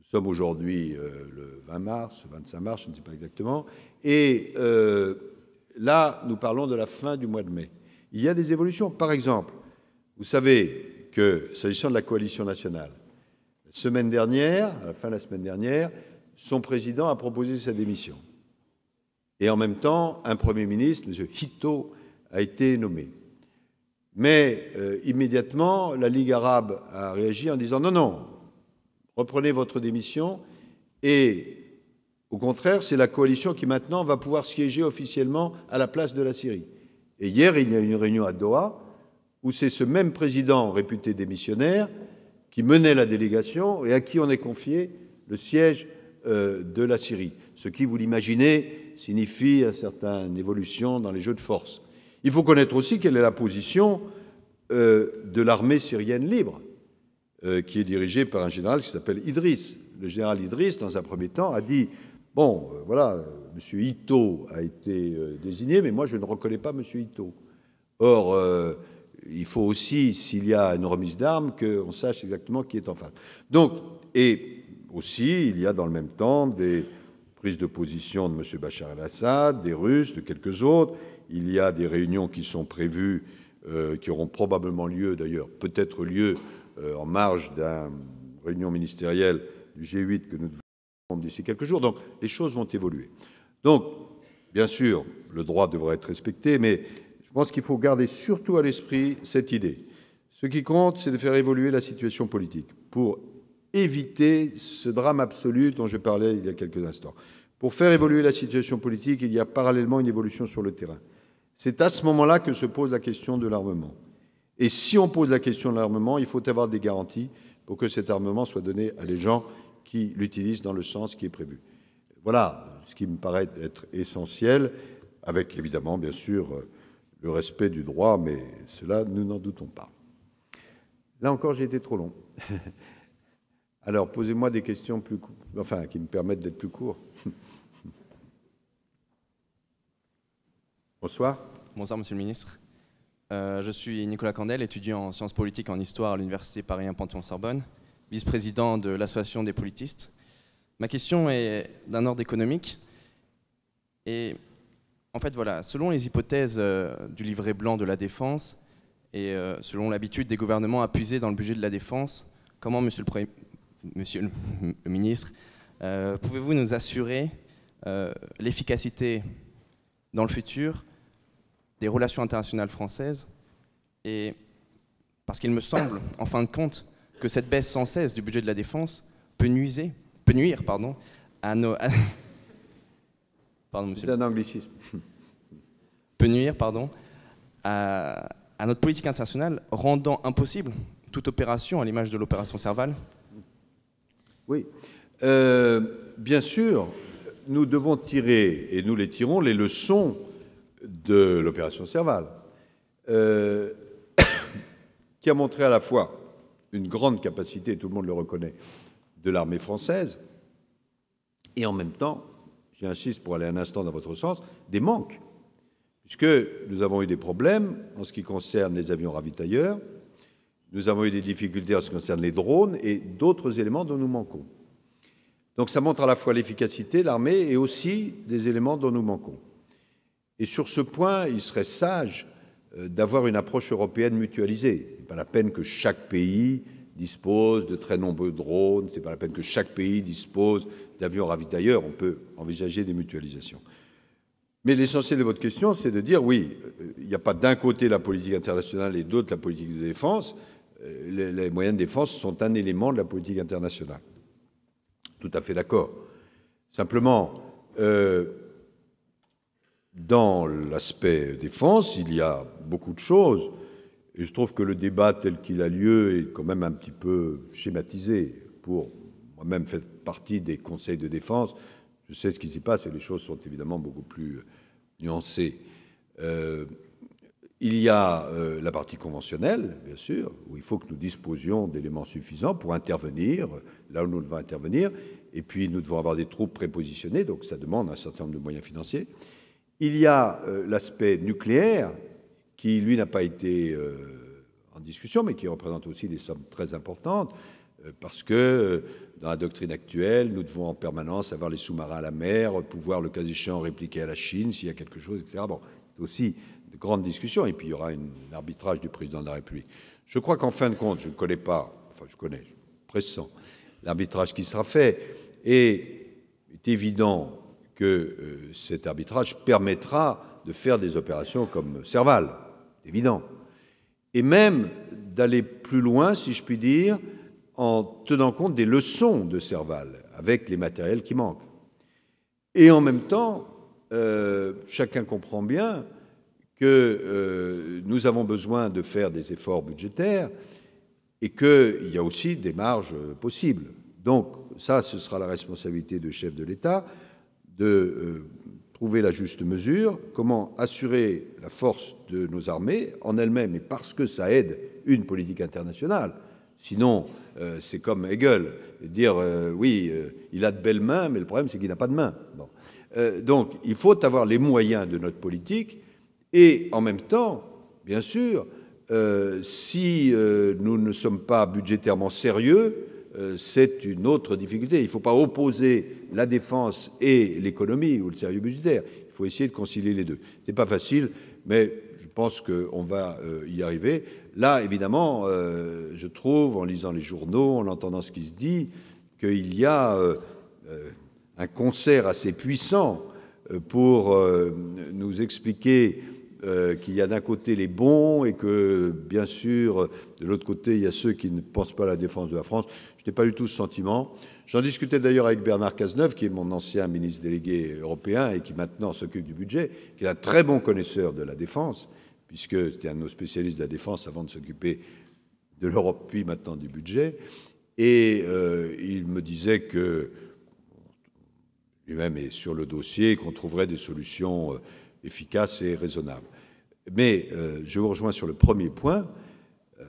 Nous sommes aujourd'hui euh, le 20 mars, le 25 mars, je ne sais pas exactement, et euh, là, nous parlons de la fin du mois de mai. Il y a des évolutions. Par exemple, vous savez que, s'agissant de la coalition nationale, la semaine dernière, à la fin de la semaine dernière, son président a proposé sa démission. Et en même temps, un Premier ministre, M. Hito, a été nommé. Mais euh, immédiatement, la Ligue arabe a réagi en disant non, non, reprenez votre démission et au contraire, c'est la coalition qui maintenant va pouvoir siéger officiellement à la place de la Syrie. Et hier, il y a eu une réunion à Doha où c'est ce même président réputé démissionnaire qui menait la délégation et à qui on est confié le siège euh, de la Syrie, ce qui, vous l'imaginez, signifie une certaine évolution dans les jeux de force. Il faut connaître aussi quelle est la position euh, de l'armée syrienne libre, euh, qui est dirigée par un général qui s'appelle Idriss. Le général Idriss, dans un premier temps, a dit Bon, voilà, M. Ito a été désigné, mais moi je ne reconnais pas M. Ito. Or, il faut aussi, s'il y a une remise d'armes, qu'on sache exactement qui est en face. Donc, et aussi, il y a dans le même temps des prises de position de M. Bachar el-Assad, des Russes, de quelques autres. Il y a des réunions qui sont prévues, euh, qui auront probablement lieu, d'ailleurs, peut-être lieu euh, en marge d'une réunion ministérielle du G8 que nous devons d'ici quelques jours. Donc, les choses vont évoluer. Donc, bien sûr, le droit devrait être respecté, mais je pense qu'il faut garder surtout à l'esprit cette idée. Ce qui compte, c'est de faire évoluer la situation politique pour éviter ce drame absolu dont je parlais il y a quelques instants. Pour faire évoluer la situation politique, il y a parallèlement une évolution sur le terrain. C'est à ce moment-là que se pose la question de l'armement. Et si on pose la question de l'armement, il faut avoir des garanties pour que cet armement soit donné à les gens qui l'utilisent dans le sens qui est prévu. Voilà ce qui me paraît être essentiel, avec évidemment, bien sûr, le respect du droit, mais cela, nous n'en doutons pas. Là encore, j'ai été trop long. Alors, posez-moi des questions plus, enfin, qui me permettent d'être plus court. Bonsoir. Bonsoir, Monsieur le Ministre. Euh, je suis Nicolas Candel, étudiant en sciences politiques en histoire à l'Université Paris 1 Panthéon-Sorbonne, vice-président de l'Association des politistes. Ma question est d'un ordre économique. Et en fait, voilà, selon les hypothèses euh, du livret blanc de la défense et euh, selon l'habitude des gouvernements à puiser dans le budget de la défense, comment, Monsieur le Premier Monsieur le, ministre, euh, pouvez-vous nous assurer euh, l'efficacité dans le futur des relations internationales françaises et parce qu'il me semble, en fin de compte, que cette baisse sans cesse du budget de la défense peut nuiser, peut nuire, peut nuire, pardon, à, à notre politique internationale, rendant impossible toute opération à l'image de l'opération Serval oui. Euh, bien sûr, nous devons tirer, et nous les tirons, les leçons de l'opération Serval, euh, qui a montré à la fois une grande capacité, tout le monde le reconnaît, de l'armée française, et en même temps, j'insiste pour aller un instant dans votre sens, des manques, puisque nous avons eu des problèmes en ce qui concerne les avions ravitailleurs, nous avons eu des difficultés en ce qui concerne les drones et d'autres éléments dont nous manquons. Donc ça montre à la fois l'efficacité de l'armée et aussi des éléments dont nous manquons. Et sur ce point, il serait sage euh, d'avoir une approche européenne mutualisée. Ce n'est pas la peine que chaque pays dispose de très nombreux drones, ce n'est pas la peine que chaque pays dispose d'avions ravitailleurs, on peut envisager des mutualisations. Mais l'essentiel de votre question, c'est de dire oui, euh, il n'y a pas d'un côté la politique internationale et d'autre la politique de défense, euh, les, moyens de défense sont un élément de la politique internationale. Tout à fait d'accord. Simplement, euh, dans l'aspect défense, il y a beaucoup de choses. Et je trouve que le débat tel qu'il a lieu est quand même un petit peu schématisé. Pour moi-même faire partie des conseils de défense, je sais ce qui s'y passe et les choses sont évidemment beaucoup plus nuancées. Euh, il y a euh, la partie conventionnelle, bien sûr, où il faut que nous disposions d'éléments suffisants pour intervenir là où nous devons intervenir. Et puis, nous devons avoir des troupes prépositionnées, donc ça demande un certain nombre de moyens financiers. Il y a euh, l'aspect nucléaire, qui, lui, n'a pas été euh, en discussion, mais qui représente aussi des sommes très importantes, parce que dans la doctrine actuelle, nous devons en permanence avoir les sous-marins à la mer, pouvoir, le cas échéant, répliquer à la Chine s'il y a quelque chose, etc. Bon, c'est aussi de grandes discussions, et puis il y aura un arbitrage du président de la République. Je crois qu'en fin de compte, je ne connais pas, enfin je connais, je pressens l'arbitrage qui sera fait, et il est évident que euh, cet arbitrage permettra de faire des opérations comme Serval, évident, et même d'aller plus loin, si je puis dire, en tenant compte des leçons de Serval, avec les matériels qui manquent. Et en même temps, euh, chacun comprend bien que euh, nous avons besoin de faire des efforts budgétaires et qu'il y a aussi des marges euh, possibles. Donc ça, ce sera la responsabilité du chef de l'État de euh, trouver la juste mesure, comment assurer la force de nos armées en elles-mêmes, et parce que ça aide une politique internationale. Sinon, c'est comme Hegel, dire oui, il a de belles mains, mais le problème c'est qu'il n'a pas de mains. Bon. donc il faut avoir les moyens de notre politique, et en même temps, bien sûr, euh, si euh, nous ne sommes pas budgétairement sérieux, euh, c'est une autre difficulté. Il ne faut pas opposer la défense et l'économie ou le sérieux budgétaire. Il faut essayer de concilier les deux. Ce n'est pas facile, mais je pense qu'on va y arriver. Là, évidemment, je trouve, en lisant les journaux, en entendant ce qui se dit, qu'il y a un concert assez puissant pour nous expliquer euh, qu'il y a d'un côté les bons et que, bien sûr, de l'autre côté, il y a ceux qui ne pensent pas à la défense de la France. Je n'ai pas du tout ce sentiment. J'en discutais d'ailleurs avec Bernard Cazeneuve, qui est mon ancien ministre délégué européen et qui maintenant s'occupe du budget, qui est un très bon connaisseur de la défense, puisque c'était un de nos spécialistes de la défense avant de s'occuper de l'Europe, puis maintenant du budget. Et euh, il me disait que lui-même est sur le dossier, qu'on trouverait des solutions. Euh, efficace et raisonnable. Mais euh, je vous rejoins sur le premier point. Euh,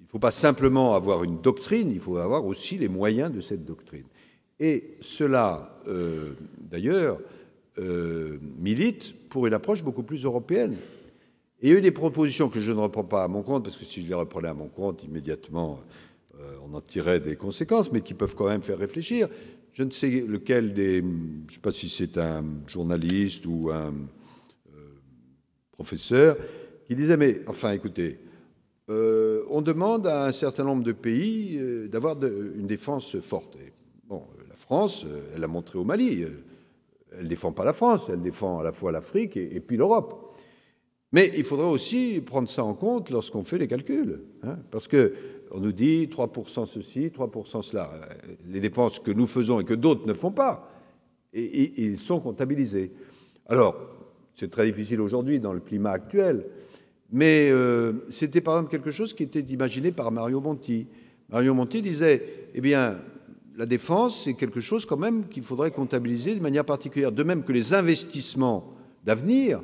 il ne faut pas simplement avoir une doctrine, il faut avoir aussi les moyens de cette doctrine. Et cela, euh, d'ailleurs, milite pour une approche beaucoup plus européenne. Et il y a eu des propositions que je ne reprends pas à mon compte, parce que si je les reprenais à mon compte, immédiatement, on en tirait des conséquences, mais qui peuvent quand même faire réfléchir. Je ne sais lequel des... Je ne sais pas si c'est un journaliste ou un professeur, qui disait, mais enfin écoutez, euh, on demande à un certain nombre de pays euh, d'avoir de, une défense forte. Et, bon, euh, la France, elle a montré au Mali, elle ne défend pas la France, elle défend à la fois l'Afrique et, puis l'Europe. Mais il faudrait aussi prendre ça en compte lorsqu'on fait les calculs. Hein, parce que on nous dit 3% ceci, 3% cela. Les dépenses que nous faisons et que d'autres ne font pas, et, et, ils sont comptabilisés. Alors, c'est très difficile aujourd'hui dans le climat actuel. Mais euh, c'était par exemple quelque chose qui était imaginé par Mario Monti. Mario Monti disait, eh bien, la défense, c'est quelque chose quand même qu'il faudrait comptabiliser de manière particulière. De même que les investissements d'avenir,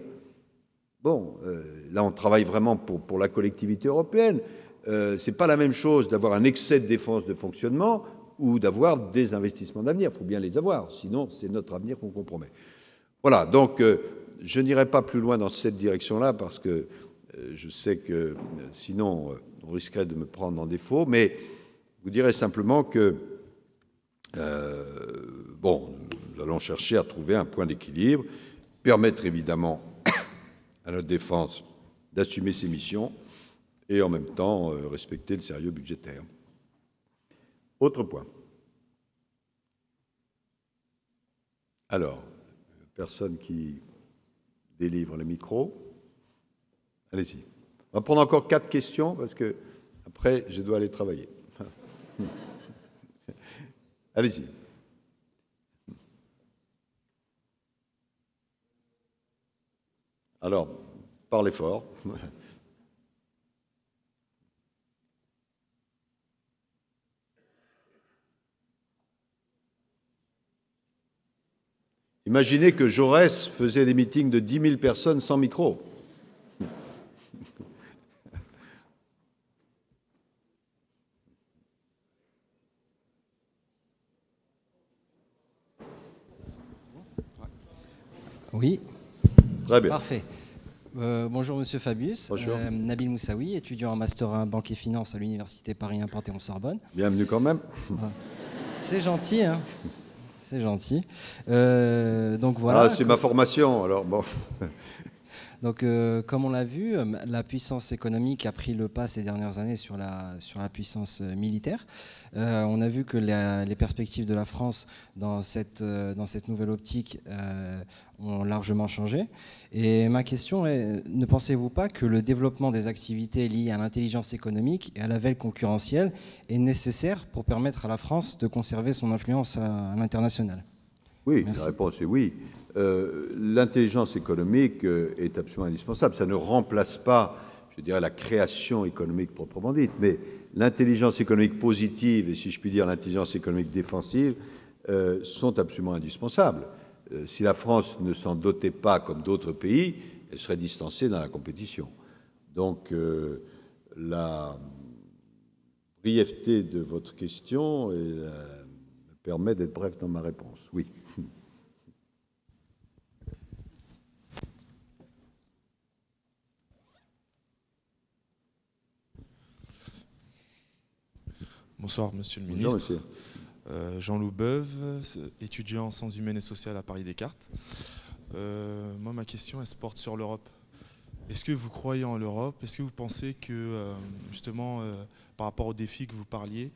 bon, euh, là on travaille vraiment pour, la collectivité européenne, euh, c'est pas la même chose d'avoir un excès de défense de fonctionnement ou d'avoir des investissements d'avenir. Il faut bien les avoir, sinon c'est notre avenir qu'on compromet. Voilà, donc je n'irai pas plus loin dans cette direction-là parce que euh, je sais que euh, sinon euh, on risquerait de me prendre en défaut, mais vous dirais simplement que bon, nous allons chercher à trouver un point d'équilibre, permettre évidemment à notre défense d'assumer ses missions et en même temps respecter le sérieux budgétaire. Autre point. Alors, personne qui livres le micro. Allez-y. On va prendre encore quatre questions parce que après, je dois aller travailler. Allez-y. Alors, parlez fort. Imaginez que Jaurès faisait des meetings de 10 000 personnes sans micro. Oui. Très bien. Parfait. Euh, bonjour Monsieur Fabius. Bonjour. Euh, Nabil Moussaoui, étudiant en master 1 banque et finance à l'université Paris 1 Panthéon Sorbonne. Bienvenue quand même. C'est gentil. Hein c'est gentil. Euh, donc voilà. Ah, c'est ma formation, alors bon. Donc, euh, comme on l'a vu, euh, la puissance économique a pris le pas ces dernières années sur la, sur la puissance euh, militaire. on a vu que les perspectives de la France dans cette, nouvelle optique ont largement changé. Et ma question est, ne pensez-vous pas que le développement des activités liées à l'intelligence économique et à la veille concurrentielle est nécessaire pour permettre à la France de conserver son influence à l'international oui, la réponse est oui. Euh, l'intelligence économique euh, est absolument indispensable. Ça ne remplace pas, je dirais, la création économique proprement dite, mais l'intelligence économique positive et, si je puis dire, l'intelligence économique défensive euh, sont absolument indispensables. si la France ne s'en dotait pas comme d'autres pays, elle serait distancée dans la compétition. Donc, la brièveté de votre question me permet d'être bref dans ma réponse. Oui. Bonsoir, monsieur le ministre. Euh, Jean-Loup Beuve, Jean étudiant en sciences humaines et sociales à Paris Descartes. Euh, moi, ma question, elle se porte sur l'Europe. Est-ce que vous croyez en l'Europe Est-ce que vous pensez que, euh, justement, par rapport aux défis que vous parliez,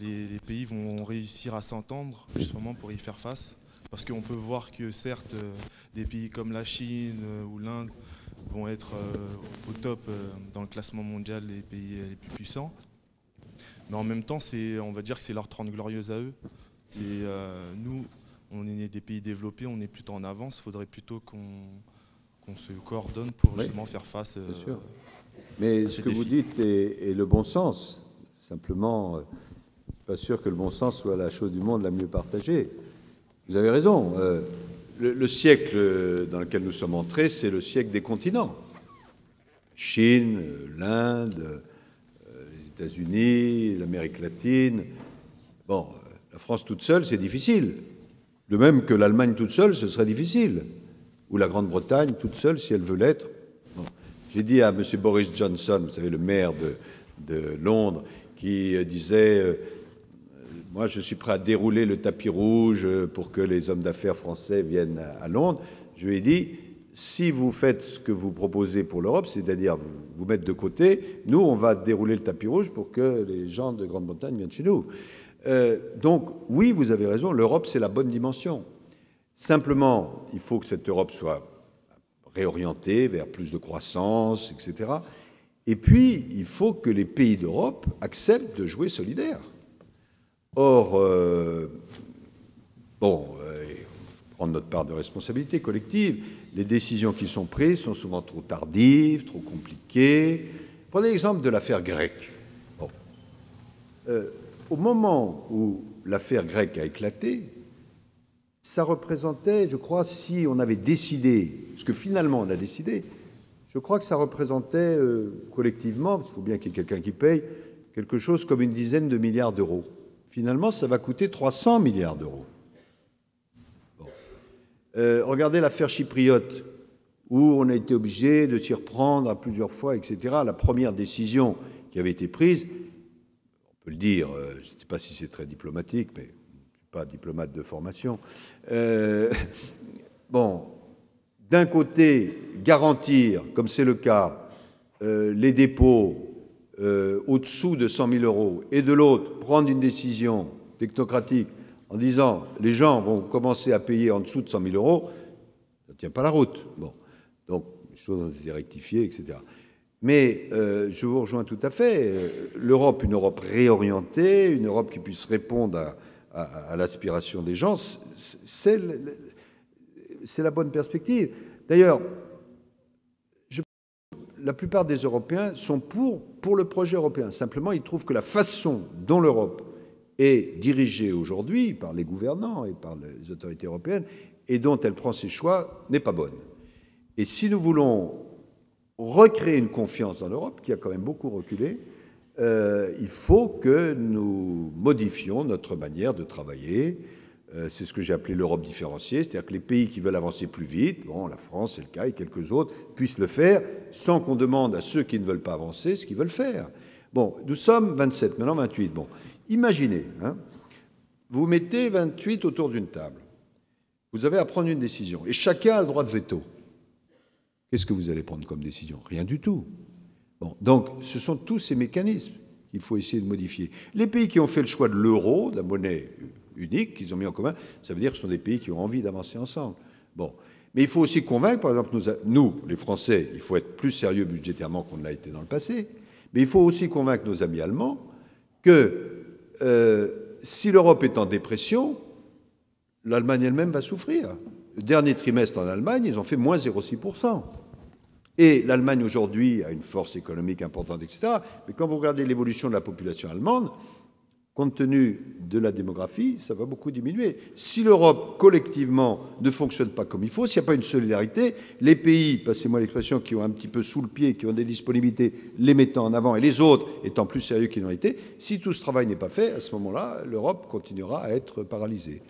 les, les, pays vont réussir à s'entendre, justement, pour y faire face Parce qu'on peut voir que, certes, des pays comme la Chine ou l'Inde vont être au top dans le classement mondial des pays les plus puissants, mais en même temps, c'est, on va dire que c'est leur trente glorieuse à eux. Euh, nous, on est des pays développés, on est plutôt en avance. Il faudrait plutôt qu'on, se coordonne pour justement faire face. Bien euh, sûr. Mais ce que vous dites est, le bon sens. Simplement, euh, pas sûr que le bon sens soit la chose du monde la mieux partagée. Vous avez raison. le, siècle dans lequel nous sommes entrés, c'est le siècle des continents. Chine, l'Inde, États-Unis, l'Amérique latine. Bon, la France toute seule, c'est difficile. De même que l'Allemagne toute seule, ce serait difficile. Ou la Grande-Bretagne toute seule, si elle veut l'être. J'ai dit à M. Boris Johnson, vous savez, le maire de, Londres, qui euh, disait euh, Moi, je suis prêt à dérouler le tapis rouge euh, pour que les hommes d'affaires français viennent à Londres. Je lui ai dit si vous faites ce que vous proposez pour l'Europe, c'est-à-dire vous, mettre de côté, nous, on va dérouler le tapis rouge pour que les gens de Grande-Bretagne viennent chez nous. Euh, donc, oui, vous avez raison, l'Europe, c'est la bonne dimension. Simplement, il faut que cette Europe soit réorientée vers plus de croissance, etc. Et puis, il faut que les pays d'Europe acceptent de jouer solidaire. Or, euh, bon, euh, prendre notre part de responsabilité collective, les décisions qui sont prises sont souvent trop tardives, trop compliquées. Prenez l'exemple de l'affaire grecque. Euh, au moment où l'affaire grecque a éclaté, ça représentait, je crois, si on avait décidé, ce que finalement on a décidé, je crois que ça représentait euh, collectivement, il faut bien qu'il y ait quelqu'un qui paye, quelque chose comme une dizaine de milliards d'euros. Finalement, ça va coûter 300 milliards d'euros. Euh, regardez l'affaire chypriote, où on a été obligé de s'y reprendre à plusieurs fois, etc. La première décision qui avait été prise, on peut le dire, euh, je ne sais pas si c'est très diplomatique, mais je suis pas diplomate de formation. Euh, bon, d'un côté, garantir, comme c'est le cas, les dépôts au-dessous de 100 000 euros, et de l'autre, prendre une décision technocratique en disant les gens vont commencer à payer en dessous de 100 000 euros, ça ne tient pas la route. Bon, donc les choses ont été rectifiées, etc. Mais euh, je vous rejoins tout à fait. Euh, L'Europe, une Europe réorientée, une Europe qui puisse répondre à, l'aspiration des gens, c'est la bonne perspective. D'ailleurs, la plupart des Européens sont pour le projet européen. Simplement, ils trouvent que la façon dont l'Europe est dirigée aujourd'hui par les gouvernants et par les autorités européennes et dont elle prend ses choix n'est pas bonne. Et si nous voulons recréer une confiance dans l'Europe, qui a quand même beaucoup reculé, euh, il faut que nous modifions notre manière de travailler. Euh, c'est ce que j'ai appelé l'Europe différenciée, c'est-à-dire que les pays qui veulent avancer plus vite, bon, la France c'est le cas, et quelques autres, puissent le faire sans qu'on demande à ceux qui ne veulent pas avancer ce qu'ils veulent faire. Bon, nous sommes 27, maintenant 28. Bon, Imaginez, hein. vous mettez 28 autour d'une table. Vous avez à prendre une décision et chacun a le droit de veto. Qu'est-ce que vous allez prendre comme décision Rien du tout. Bon, donc, ce sont tous ces mécanismes qu'il faut essayer de modifier. Les pays qui ont fait le choix de l'euro, de la monnaie unique qu'ils ont mis en commun, ça veut dire que ce sont des pays qui ont envie d'avancer ensemble. Bon. Mais il faut aussi convaincre, par exemple, nous, nous les Français, il faut être plus sérieux budgétairement qu'on ne l'a été dans le passé, mais il faut aussi convaincre nos amis allemands que euh, si l'Europe est en dépression, l'Allemagne elle-même va souffrir. Le dernier trimestre en Allemagne, ils ont fait moins 0,6%. Et l'Allemagne aujourd'hui a une force économique importante, etc. Mais quand vous regardez l'évolution de la population allemande, compte tenu de la démographie, ça va beaucoup diminuer. Si l'Europe, collectivement, ne fonctionne pas comme il faut, s'il n'y a pas une solidarité, les pays, passez-moi l'expression, qui ont un petit peu sous le pied, qui ont des disponibilités, les mettant en avant, et les autres étant plus sérieux qu'ils n'ont été, si tout ce travail n'est pas fait, à ce moment-là, l'Europe continuera à être paralysée.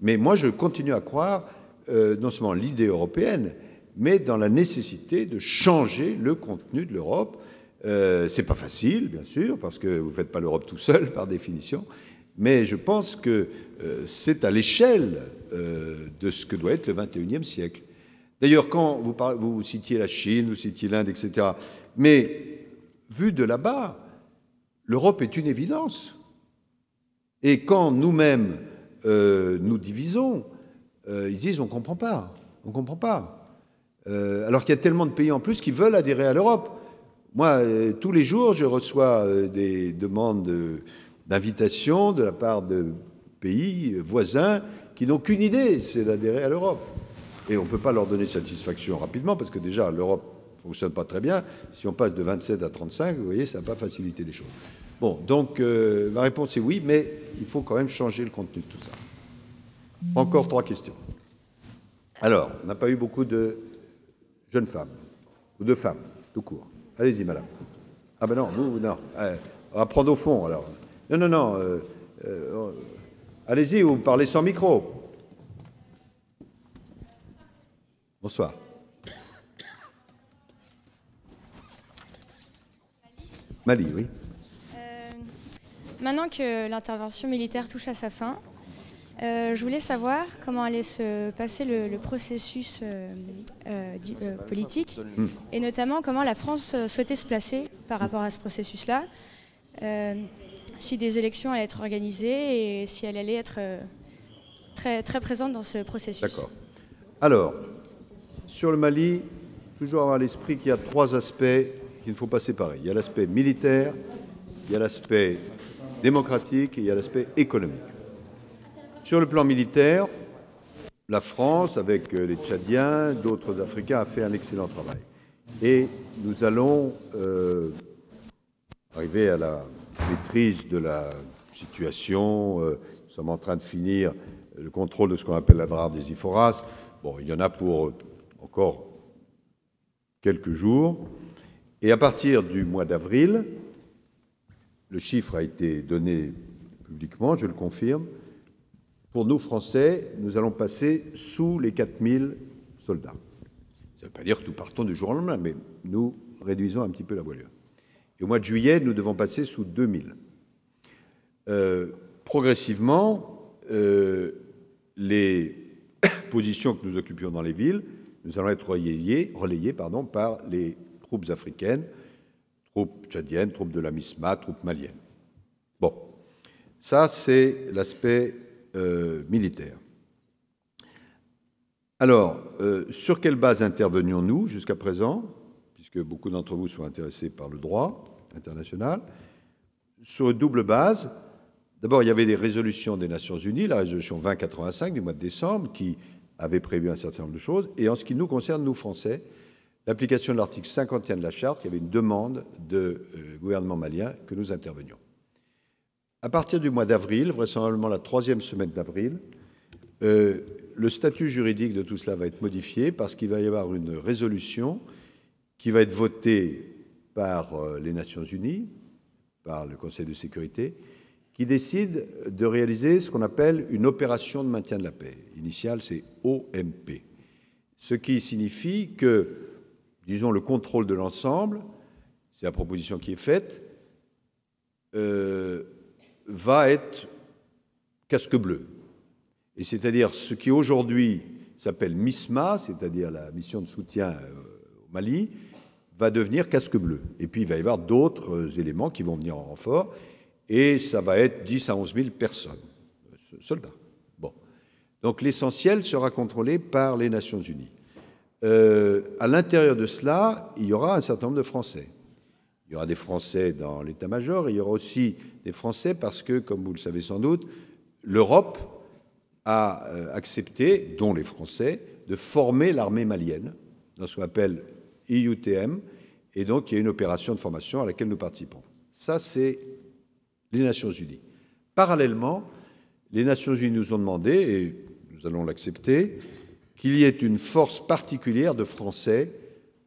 Mais moi, je continue à croire euh, non seulement l'idée européenne, mais dans la nécessité de changer le contenu de l'Europe euh, c'est pas facile, bien sûr, parce que vous ne faites pas l'Europe tout seul, par définition. Mais je pense que euh, c'est à l'échelle euh, de ce que doit être le 21e siècle. D'ailleurs, quand vous, vous citiez la Chine, vous citiez l'Inde, etc., mais vu de là-bas, l'Europe est une évidence. Et quand nous-mêmes nous divisons, ils disent on ne comprend pas, on comprend pas. alors qu'il y a tellement de pays en plus qui veulent adhérer à l'Europe. Moi, euh, tous les jours, je reçois euh, des demandes d'invitation de la part de pays voisins qui n'ont qu'une idée, c'est d'adhérer à l'Europe. Et on ne peut pas leur donner satisfaction rapidement, parce que déjà, l'Europe ne fonctionne pas très bien. Si on passe de 27 à 35, vous voyez, ça n'a pas facilité les choses. Bon, donc euh, ma réponse est oui, mais il faut quand même changer le contenu de tout ça. Encore trois questions. Alors, on n'a pas eu beaucoup de jeunes femmes, ou de femmes, tout court. Allez-y, madame. Ah ben non, vous, non. Eh, on va prendre au fond, alors. Non, non, non. Euh, euh, allez-y, vous parlez sans micro. Bonsoir. Mali, oui. Euh, maintenant que l'intervention militaire touche à sa fin, euh, je voulais savoir comment allait se passer le, processus euh, euh, politique et notamment comment la France souhaitait se placer par rapport à ce processus-là, si des élections allaient être organisées et si elle allait être très, très présente dans ce processus. D'accord. Alors, sur le Mali, toujours à l'esprit qu'il y a trois aspects qu'il ne faut pas séparer. Il y a l'aspect militaire, il y a l'aspect démocratique et il y a l'aspect économique. Sur le plan militaire, la France, avec euh, les Tchadiens, d'autres Africains, a fait un excellent travail. Et nous allons euh, arriver à la maîtrise de la situation. Euh, nous sommes en train de finir le contrôle de ce qu'on appelle la drare des Iphoras. Bon, il y en a pour encore quelques jours. Et à partir du mois d'avril, le chiffre a été donné publiquement, je le confirme, pour nous, Français, nous allons passer sous les 4000 soldats. Ça ne veut pas dire que nous partons du jour au lendemain, mais nous réduisons un petit peu la voilure. Et au mois de juillet, nous devons passer sous 2000. Euh, progressivement, euh, les positions que nous occupions dans les villes, nous allons être relayées relayés pardon, par les troupes africaines, troupes tchadiennes, troupes de la MISMA, troupes maliennes. Bon, ça c'est l'aspect euh, militaire. Alors, euh, sur quelle base intervenions-nous jusqu'à présent, puisque beaucoup d'entre vous sont intéressés par le droit international Sur une double base. D'abord, il y avait des résolutions des Nations unies, la résolution 2085 du mois de décembre, qui avait prévu un certain nombre de choses. Et en ce qui nous concerne, nous, Français, l'application de l'article 51 de la Charte, il y avait une demande du de, euh, gouvernement malien que nous intervenions. À partir du mois d'avril, vraisemblablement la troisième semaine d'avril, euh, le statut juridique de tout cela va être modifié parce qu'il va y avoir une résolution qui va être votée par euh, les Nations Unies, par le Conseil de sécurité, qui décide de réaliser ce qu'on appelle une opération de maintien de la paix. L'initiale, c'est OMP. Ce qui signifie que, disons, le contrôle de l'ensemble, c'est la proposition qui est faite, euh, va être casque bleu. Et c'est-à-dire ce qui aujourd'hui s'appelle MISMA, c'est-à-dire la mission de soutien euh, au Mali, va devenir casque bleu. Et puis il va y avoir d'autres euh, éléments qui vont venir en renfort, et ça va être 10 à 11 000 personnes, euh, soldats. Bon. Donc l'essentiel sera contrôlé par les Nations Unies. à l'intérieur de cela, il y aura un certain nombre de Français. Il y aura des Français dans l'état-major, il y aura aussi des Français parce que, comme vous le savez sans doute, l'Europe a euh, accepté, dont les Français, de former l'armée malienne dans ce qu'on appelle IUTM, et donc il y a une opération de formation à laquelle nous participons. Ça, c'est les Nations Unies. Parallèlement, les Nations Unies nous ont demandé, et nous allons l'accepter, qu'il y ait une force particulière de Français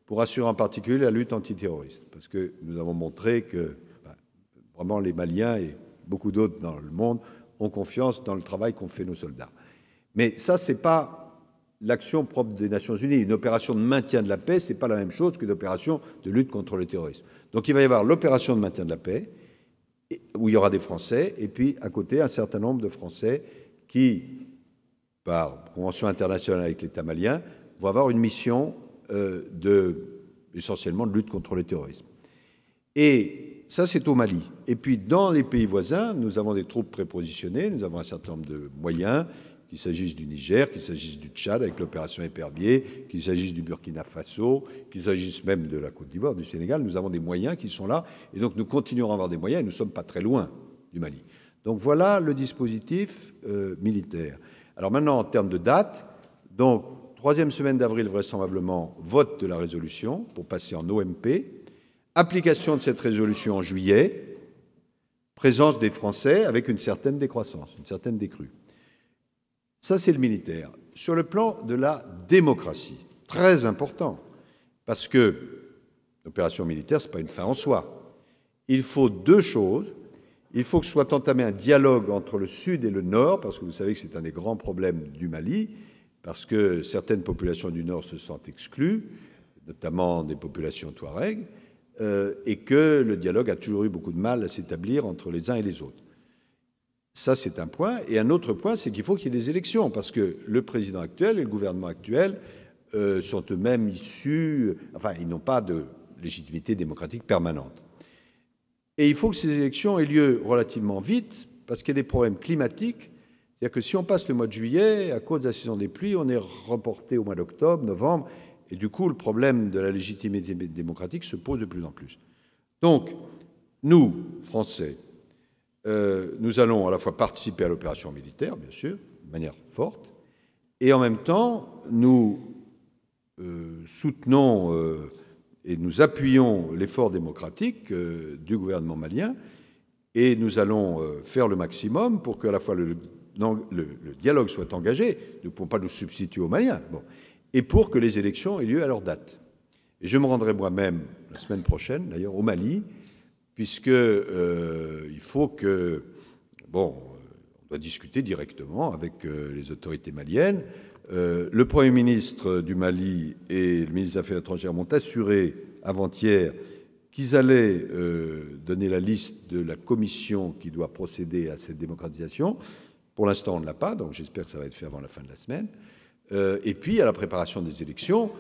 pour assurer en particulier la lutte antiterroriste. Parce que nous avons montré que bah, vraiment les Maliens et beaucoup d'autres dans le monde ont confiance dans le travail qu'ont fait nos soldats. Mais ça, ce n'est pas l'action propre des Nations Unies. Une opération de maintien de la paix, ce n'est pas la même chose qu'une opération de lutte contre le terrorisme. Donc il va y avoir l'opération de maintien de la paix, où il y aura des Français, et puis à côté, un certain nombre de Français qui, par convention internationale avec l'État malien, vont avoir une mission euh, de, essentiellement de lutte contre le terrorisme. Et ça, c'est au Mali. Et puis, dans les pays voisins, nous avons des troupes prépositionnées, nous avons un certain nombre de moyens, qu'il s'agisse du Niger, qu'il s'agisse du Tchad avec l'opération Épervier, qu'il s'agisse du Burkina Faso, qu'il s'agisse même de la Côte d'Ivoire, du Sénégal, nous avons des moyens qui sont là. Et donc, nous continuerons à avoir des moyens et nous ne sommes pas très loin du Mali. Donc, voilà le dispositif euh, militaire. Alors maintenant, en termes de date, donc Troisième semaine d'avril vraisemblablement vote de la résolution pour passer en OMP, application de cette résolution en juillet, présence des Français avec une certaine décroissance, une certaine décrue. Ça c'est le militaire. Sur le plan de la démocratie, très important parce que l'opération militaire n'est pas une fin en soi. Il faut deux choses il faut que soit entamé un dialogue entre le Sud et le Nord, parce que vous savez que c'est un des grands problèmes du Mali, parce que certaines populations du Nord se sentent exclues, notamment des populations touareg, euh, et que le dialogue a toujours eu beaucoup de mal à s'établir entre les uns et les autres. Ça, c'est un point. Et un autre point, c'est qu'il faut qu'il y ait des élections, parce que le président actuel et le gouvernement actuel euh, sont eux-mêmes issus, enfin, ils n'ont pas de légitimité démocratique permanente. Et il faut que ces élections aient lieu relativement vite, parce qu'il y a des problèmes climatiques c'est-à-dire que si on passe le mois de juillet, à cause de la saison des pluies, on est reporté au mois d'octobre, novembre, et du coup, le problème de la légitimité démocratique se pose de plus en plus. Donc, nous, Français, euh, nous allons à la fois participer à l'opération militaire, bien sûr, de manière forte, et en même temps, nous euh, soutenons euh, et nous appuyons l'effort démocratique du gouvernement malien, et nous allons faire le maximum pour que la fois le le, dialogue soit engagé, nous ne pouvons pas nous substituer aux Maliens, et pour que les élections aient lieu à leur date. je me rendrai moi-même la semaine prochaine, d'ailleurs, au Mali, puisque euh, il faut que, bon, on doit discuter directement avec euh, les autorités maliennes. Euh, le Premier ministre du Mali et le ministre des Affaires étrangères m'ont assuré avant-hier qu'ils allaient donner la liste de la commission qui doit procéder à cette démocratisation. Pour l'instant, on ne l'a pas, donc j'espère que ça va être fait avant la fin de la semaine. Euh, et puis, à la préparation des élections,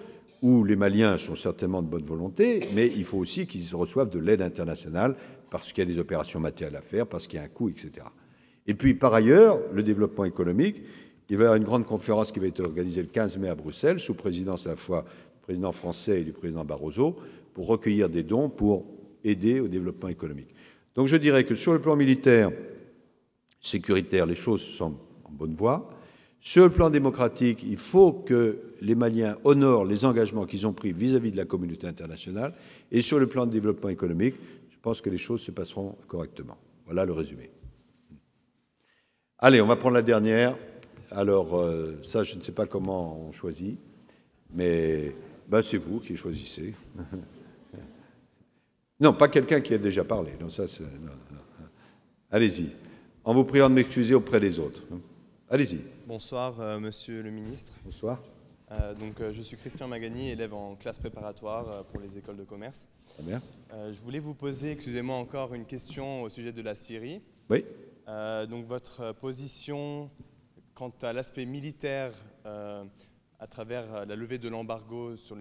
où les Maliens sont certainement de bonne volonté, mais il faut aussi qu'ils reçoivent de l'aide internationale parce qu'il y a des opérations matérielles à faire, parce qu'il y a un coût, etc. Et puis, par ailleurs, le développement économique, il va y avoir une grande conférence qui va être organisée le 15 mai à Bruxelles, sous présidence à la fois du président français et du président Barroso, pour recueillir des dons pour aider au développement économique. Donc je dirais que sur le plan militaire, sécuritaire, les choses sont en bonne voie. Sur le plan démocratique, il faut que les Maliens honorent les engagements qu'ils ont pris vis-à-vis de la communauté internationale. Et sur le plan de développement économique, je pense que les choses se passeront correctement. Voilà le résumé. Allez, on va prendre la dernière. Alors, euh, ça, je ne sais pas comment on choisit, mais bah, c'est vous qui choisissez. non, pas quelqu'un qui a déjà parlé. Non, ça, Allez-y en vous priant de m'excuser auprès des autres. Allez-y. Bonsoir, euh, monsieur le ministre. Bonsoir. Euh, donc, euh, je suis Christian Magani, élève en classe préparatoire pour les écoles de commerce. Très je voulais vous poser, excusez-moi encore, une question au sujet de la Syrie. Oui. donc, votre position quant à l'aspect militaire à travers la levée de l'embargo sur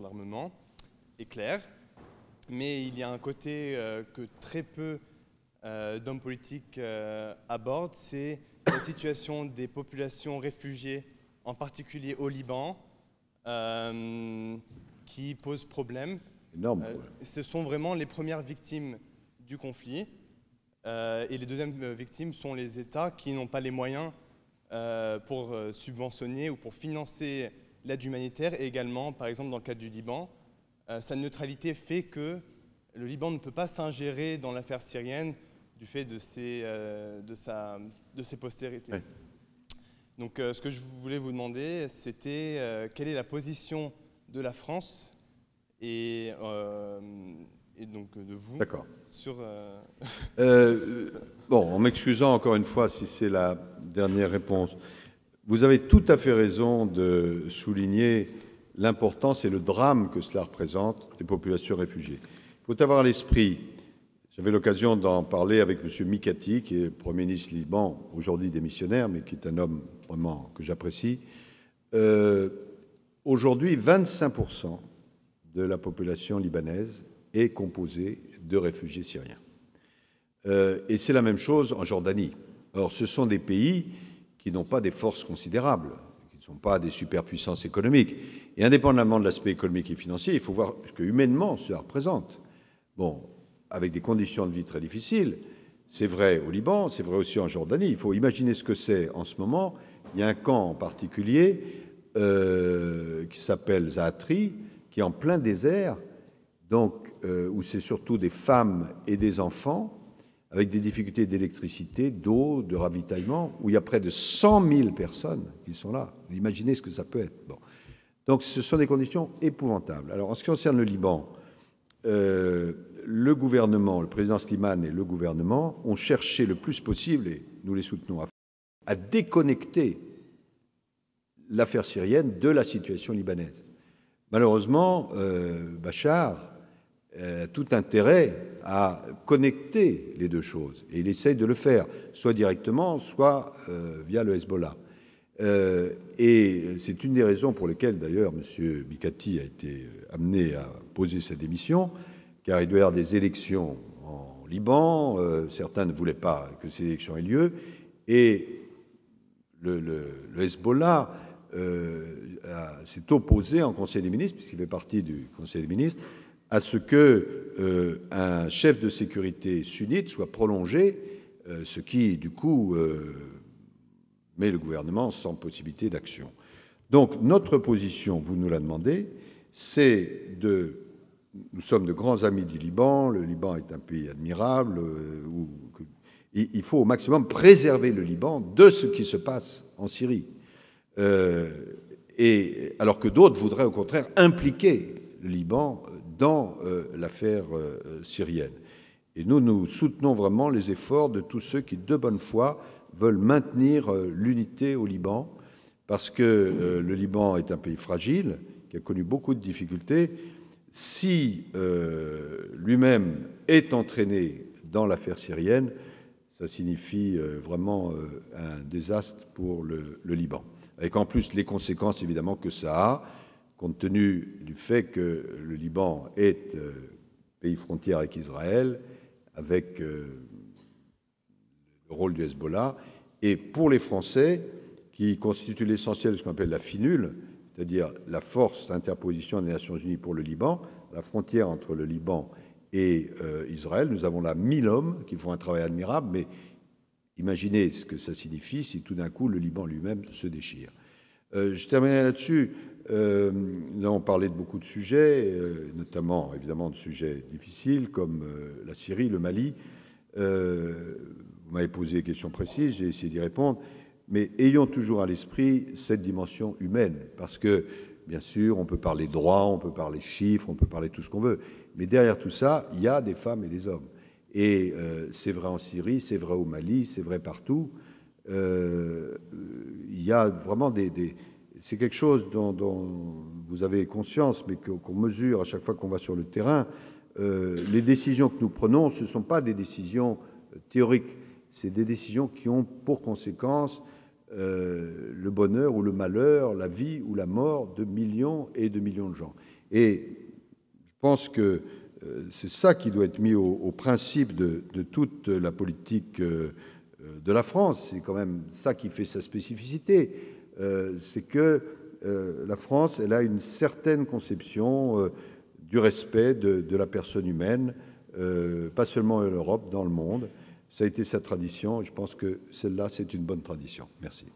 l'armement sur est claire, mais il y a un côté que très peu euh, d'hommes politiques euh, abordent, c'est la situation des populations réfugiées, en particulier au Liban, euh, qui pose problème. Énorme. ce sont vraiment les premières victimes du conflit. et les deuxièmes victimes sont les États qui n'ont pas les moyens pour subventionner ou pour financer l'aide humanitaire et également, par exemple, dans le cadre du Liban, sa neutralité fait que le Liban ne peut pas s'ingérer dans l'affaire syrienne du fait de ses, euh, de sa, de ses postérités. Donc euh, ce que je voulais vous demander, c'était euh, quelle est la position de la France et, et donc de vous sur... bon, en m'excusant encore une fois si c'est la dernière réponse, vous avez tout à fait raison de souligner l'importance et le drame que cela représente des populations réfugiées. Il faut avoir à l'esprit j'avais l'occasion d'en parler avec M. Mikati, qui est Premier ministre liban, aujourd'hui démissionnaire, mais qui est un homme vraiment que j'apprécie. Euh, aujourd'hui, 25% de la population libanaise est composée de réfugiés syriens. Euh, et c'est la même chose en Jordanie. Or, ce sont des pays qui n'ont pas des forces considérables, qui ne sont pas des superpuissances économiques. Et indépendamment de l'aspect économique et financier, il faut voir ce que humainement cela représente. Bon, avec des conditions de vie très difficiles. C'est vrai au Liban, c'est vrai aussi en Jordanie. Il faut imaginer ce que c'est en ce moment. Il y a un camp en particulier euh, qui s'appelle Zaatri, qui est en plein désert, donc euh, où c'est surtout des femmes et des enfants avec des difficultés d'électricité, d'eau, de ravitaillement, où il y a près de 100 000 personnes qui sont là. Imaginez ce que ça peut être. Bon. Donc ce sont des conditions épouvantables. Alors en ce qui concerne le Liban, euh, le gouvernement, le président Slimane et le gouvernement ont cherché le plus possible, et nous les soutenons à, à déconnecter l'affaire syrienne de la situation libanaise. Malheureusement, euh, Bachar euh, a tout intérêt à connecter les deux choses, et il essaye de le faire, soit directement, soit euh, via le Hezbollah. et c'est une des raisons pour lesquelles, d'ailleurs, M. Mikati a été amené à poser sa démission, car il doit y avoir des élections en Liban, euh, certains ne voulaient pas que ces élections aient lieu, et le, Hezbollah euh, s'est opposé en Conseil des ministres, puisqu'il fait partie du Conseil des ministres, à ce que euh, un chef de sécurité sunnite soit prolongé, ce qui, du coup, met le gouvernement sans possibilité d'action. Donc, notre position, vous nous la demandez, c'est de nous sommes de grands amis du Liban. Le Liban est un pays admirable. Euh, où, il faut au maximum préserver le Liban de ce qui se passe en Syrie. Euh, et, alors que d'autres voudraient au contraire impliquer le Liban euh, dans l'affaire syrienne. Et nous, nous soutenons vraiment les efforts de tous ceux qui, de bonne foi, veulent maintenir l'unité au Liban, parce que le Liban est un pays fragile, qui a connu beaucoup de difficultés si euh, lui-même est entraîné dans l'affaire syrienne, ça signifie euh, vraiment euh, un désastre pour le, le, Liban. Avec en plus les conséquences évidemment que ça a, compte tenu du fait que le Liban est pays frontière avec Israël, avec le rôle du Hezbollah, et pour les Français, qui constituent l'essentiel de ce qu'on appelle la finule, c'est-à-dire la force d'interposition des Nations unies pour le Liban, la frontière entre le Liban et euh, Israël. Nous avons là 1000 hommes qui font un travail admirable, mais imaginez ce que ça signifie si tout d'un coup le Liban lui-même se déchire. Euh, je terminerai là-dessus. nous euh, avons parlé de beaucoup de sujets, notamment évidemment de sujets difficiles comme la Syrie, le Mali. vous m'avez posé des questions précises, j'ai essayé d'y répondre mais ayons toujours à l'esprit cette dimension humaine, parce que, bien sûr, on peut parler droit, on peut parler chiffres, on peut parler tout ce qu'on veut, mais derrière tout ça, il y a des femmes et des hommes. Et euh, c'est vrai en Syrie, c'est vrai au Mali, c'est vrai partout. Euh, il y a vraiment des... c'est quelque chose dont, vous avez conscience, mais qu'on mesure à chaque fois qu'on va sur le terrain. Euh, les décisions que nous prenons, ce ne sont pas des décisions théoriques, c'est des décisions qui ont pour conséquence euh, le bonheur ou le malheur, la vie ou la mort de millions et de millions de gens. Et je pense que euh, c'est ça qui doit être mis au, principe de, toute la politique euh, de la France. C'est quand même ça qui fait sa spécificité. c'est que la France, elle a une certaine conception du respect de la personne humaine, pas seulement en Europe, dans le monde. Ça a été sa tradition je pense que celle-là, c'est une bonne tradition. Merci.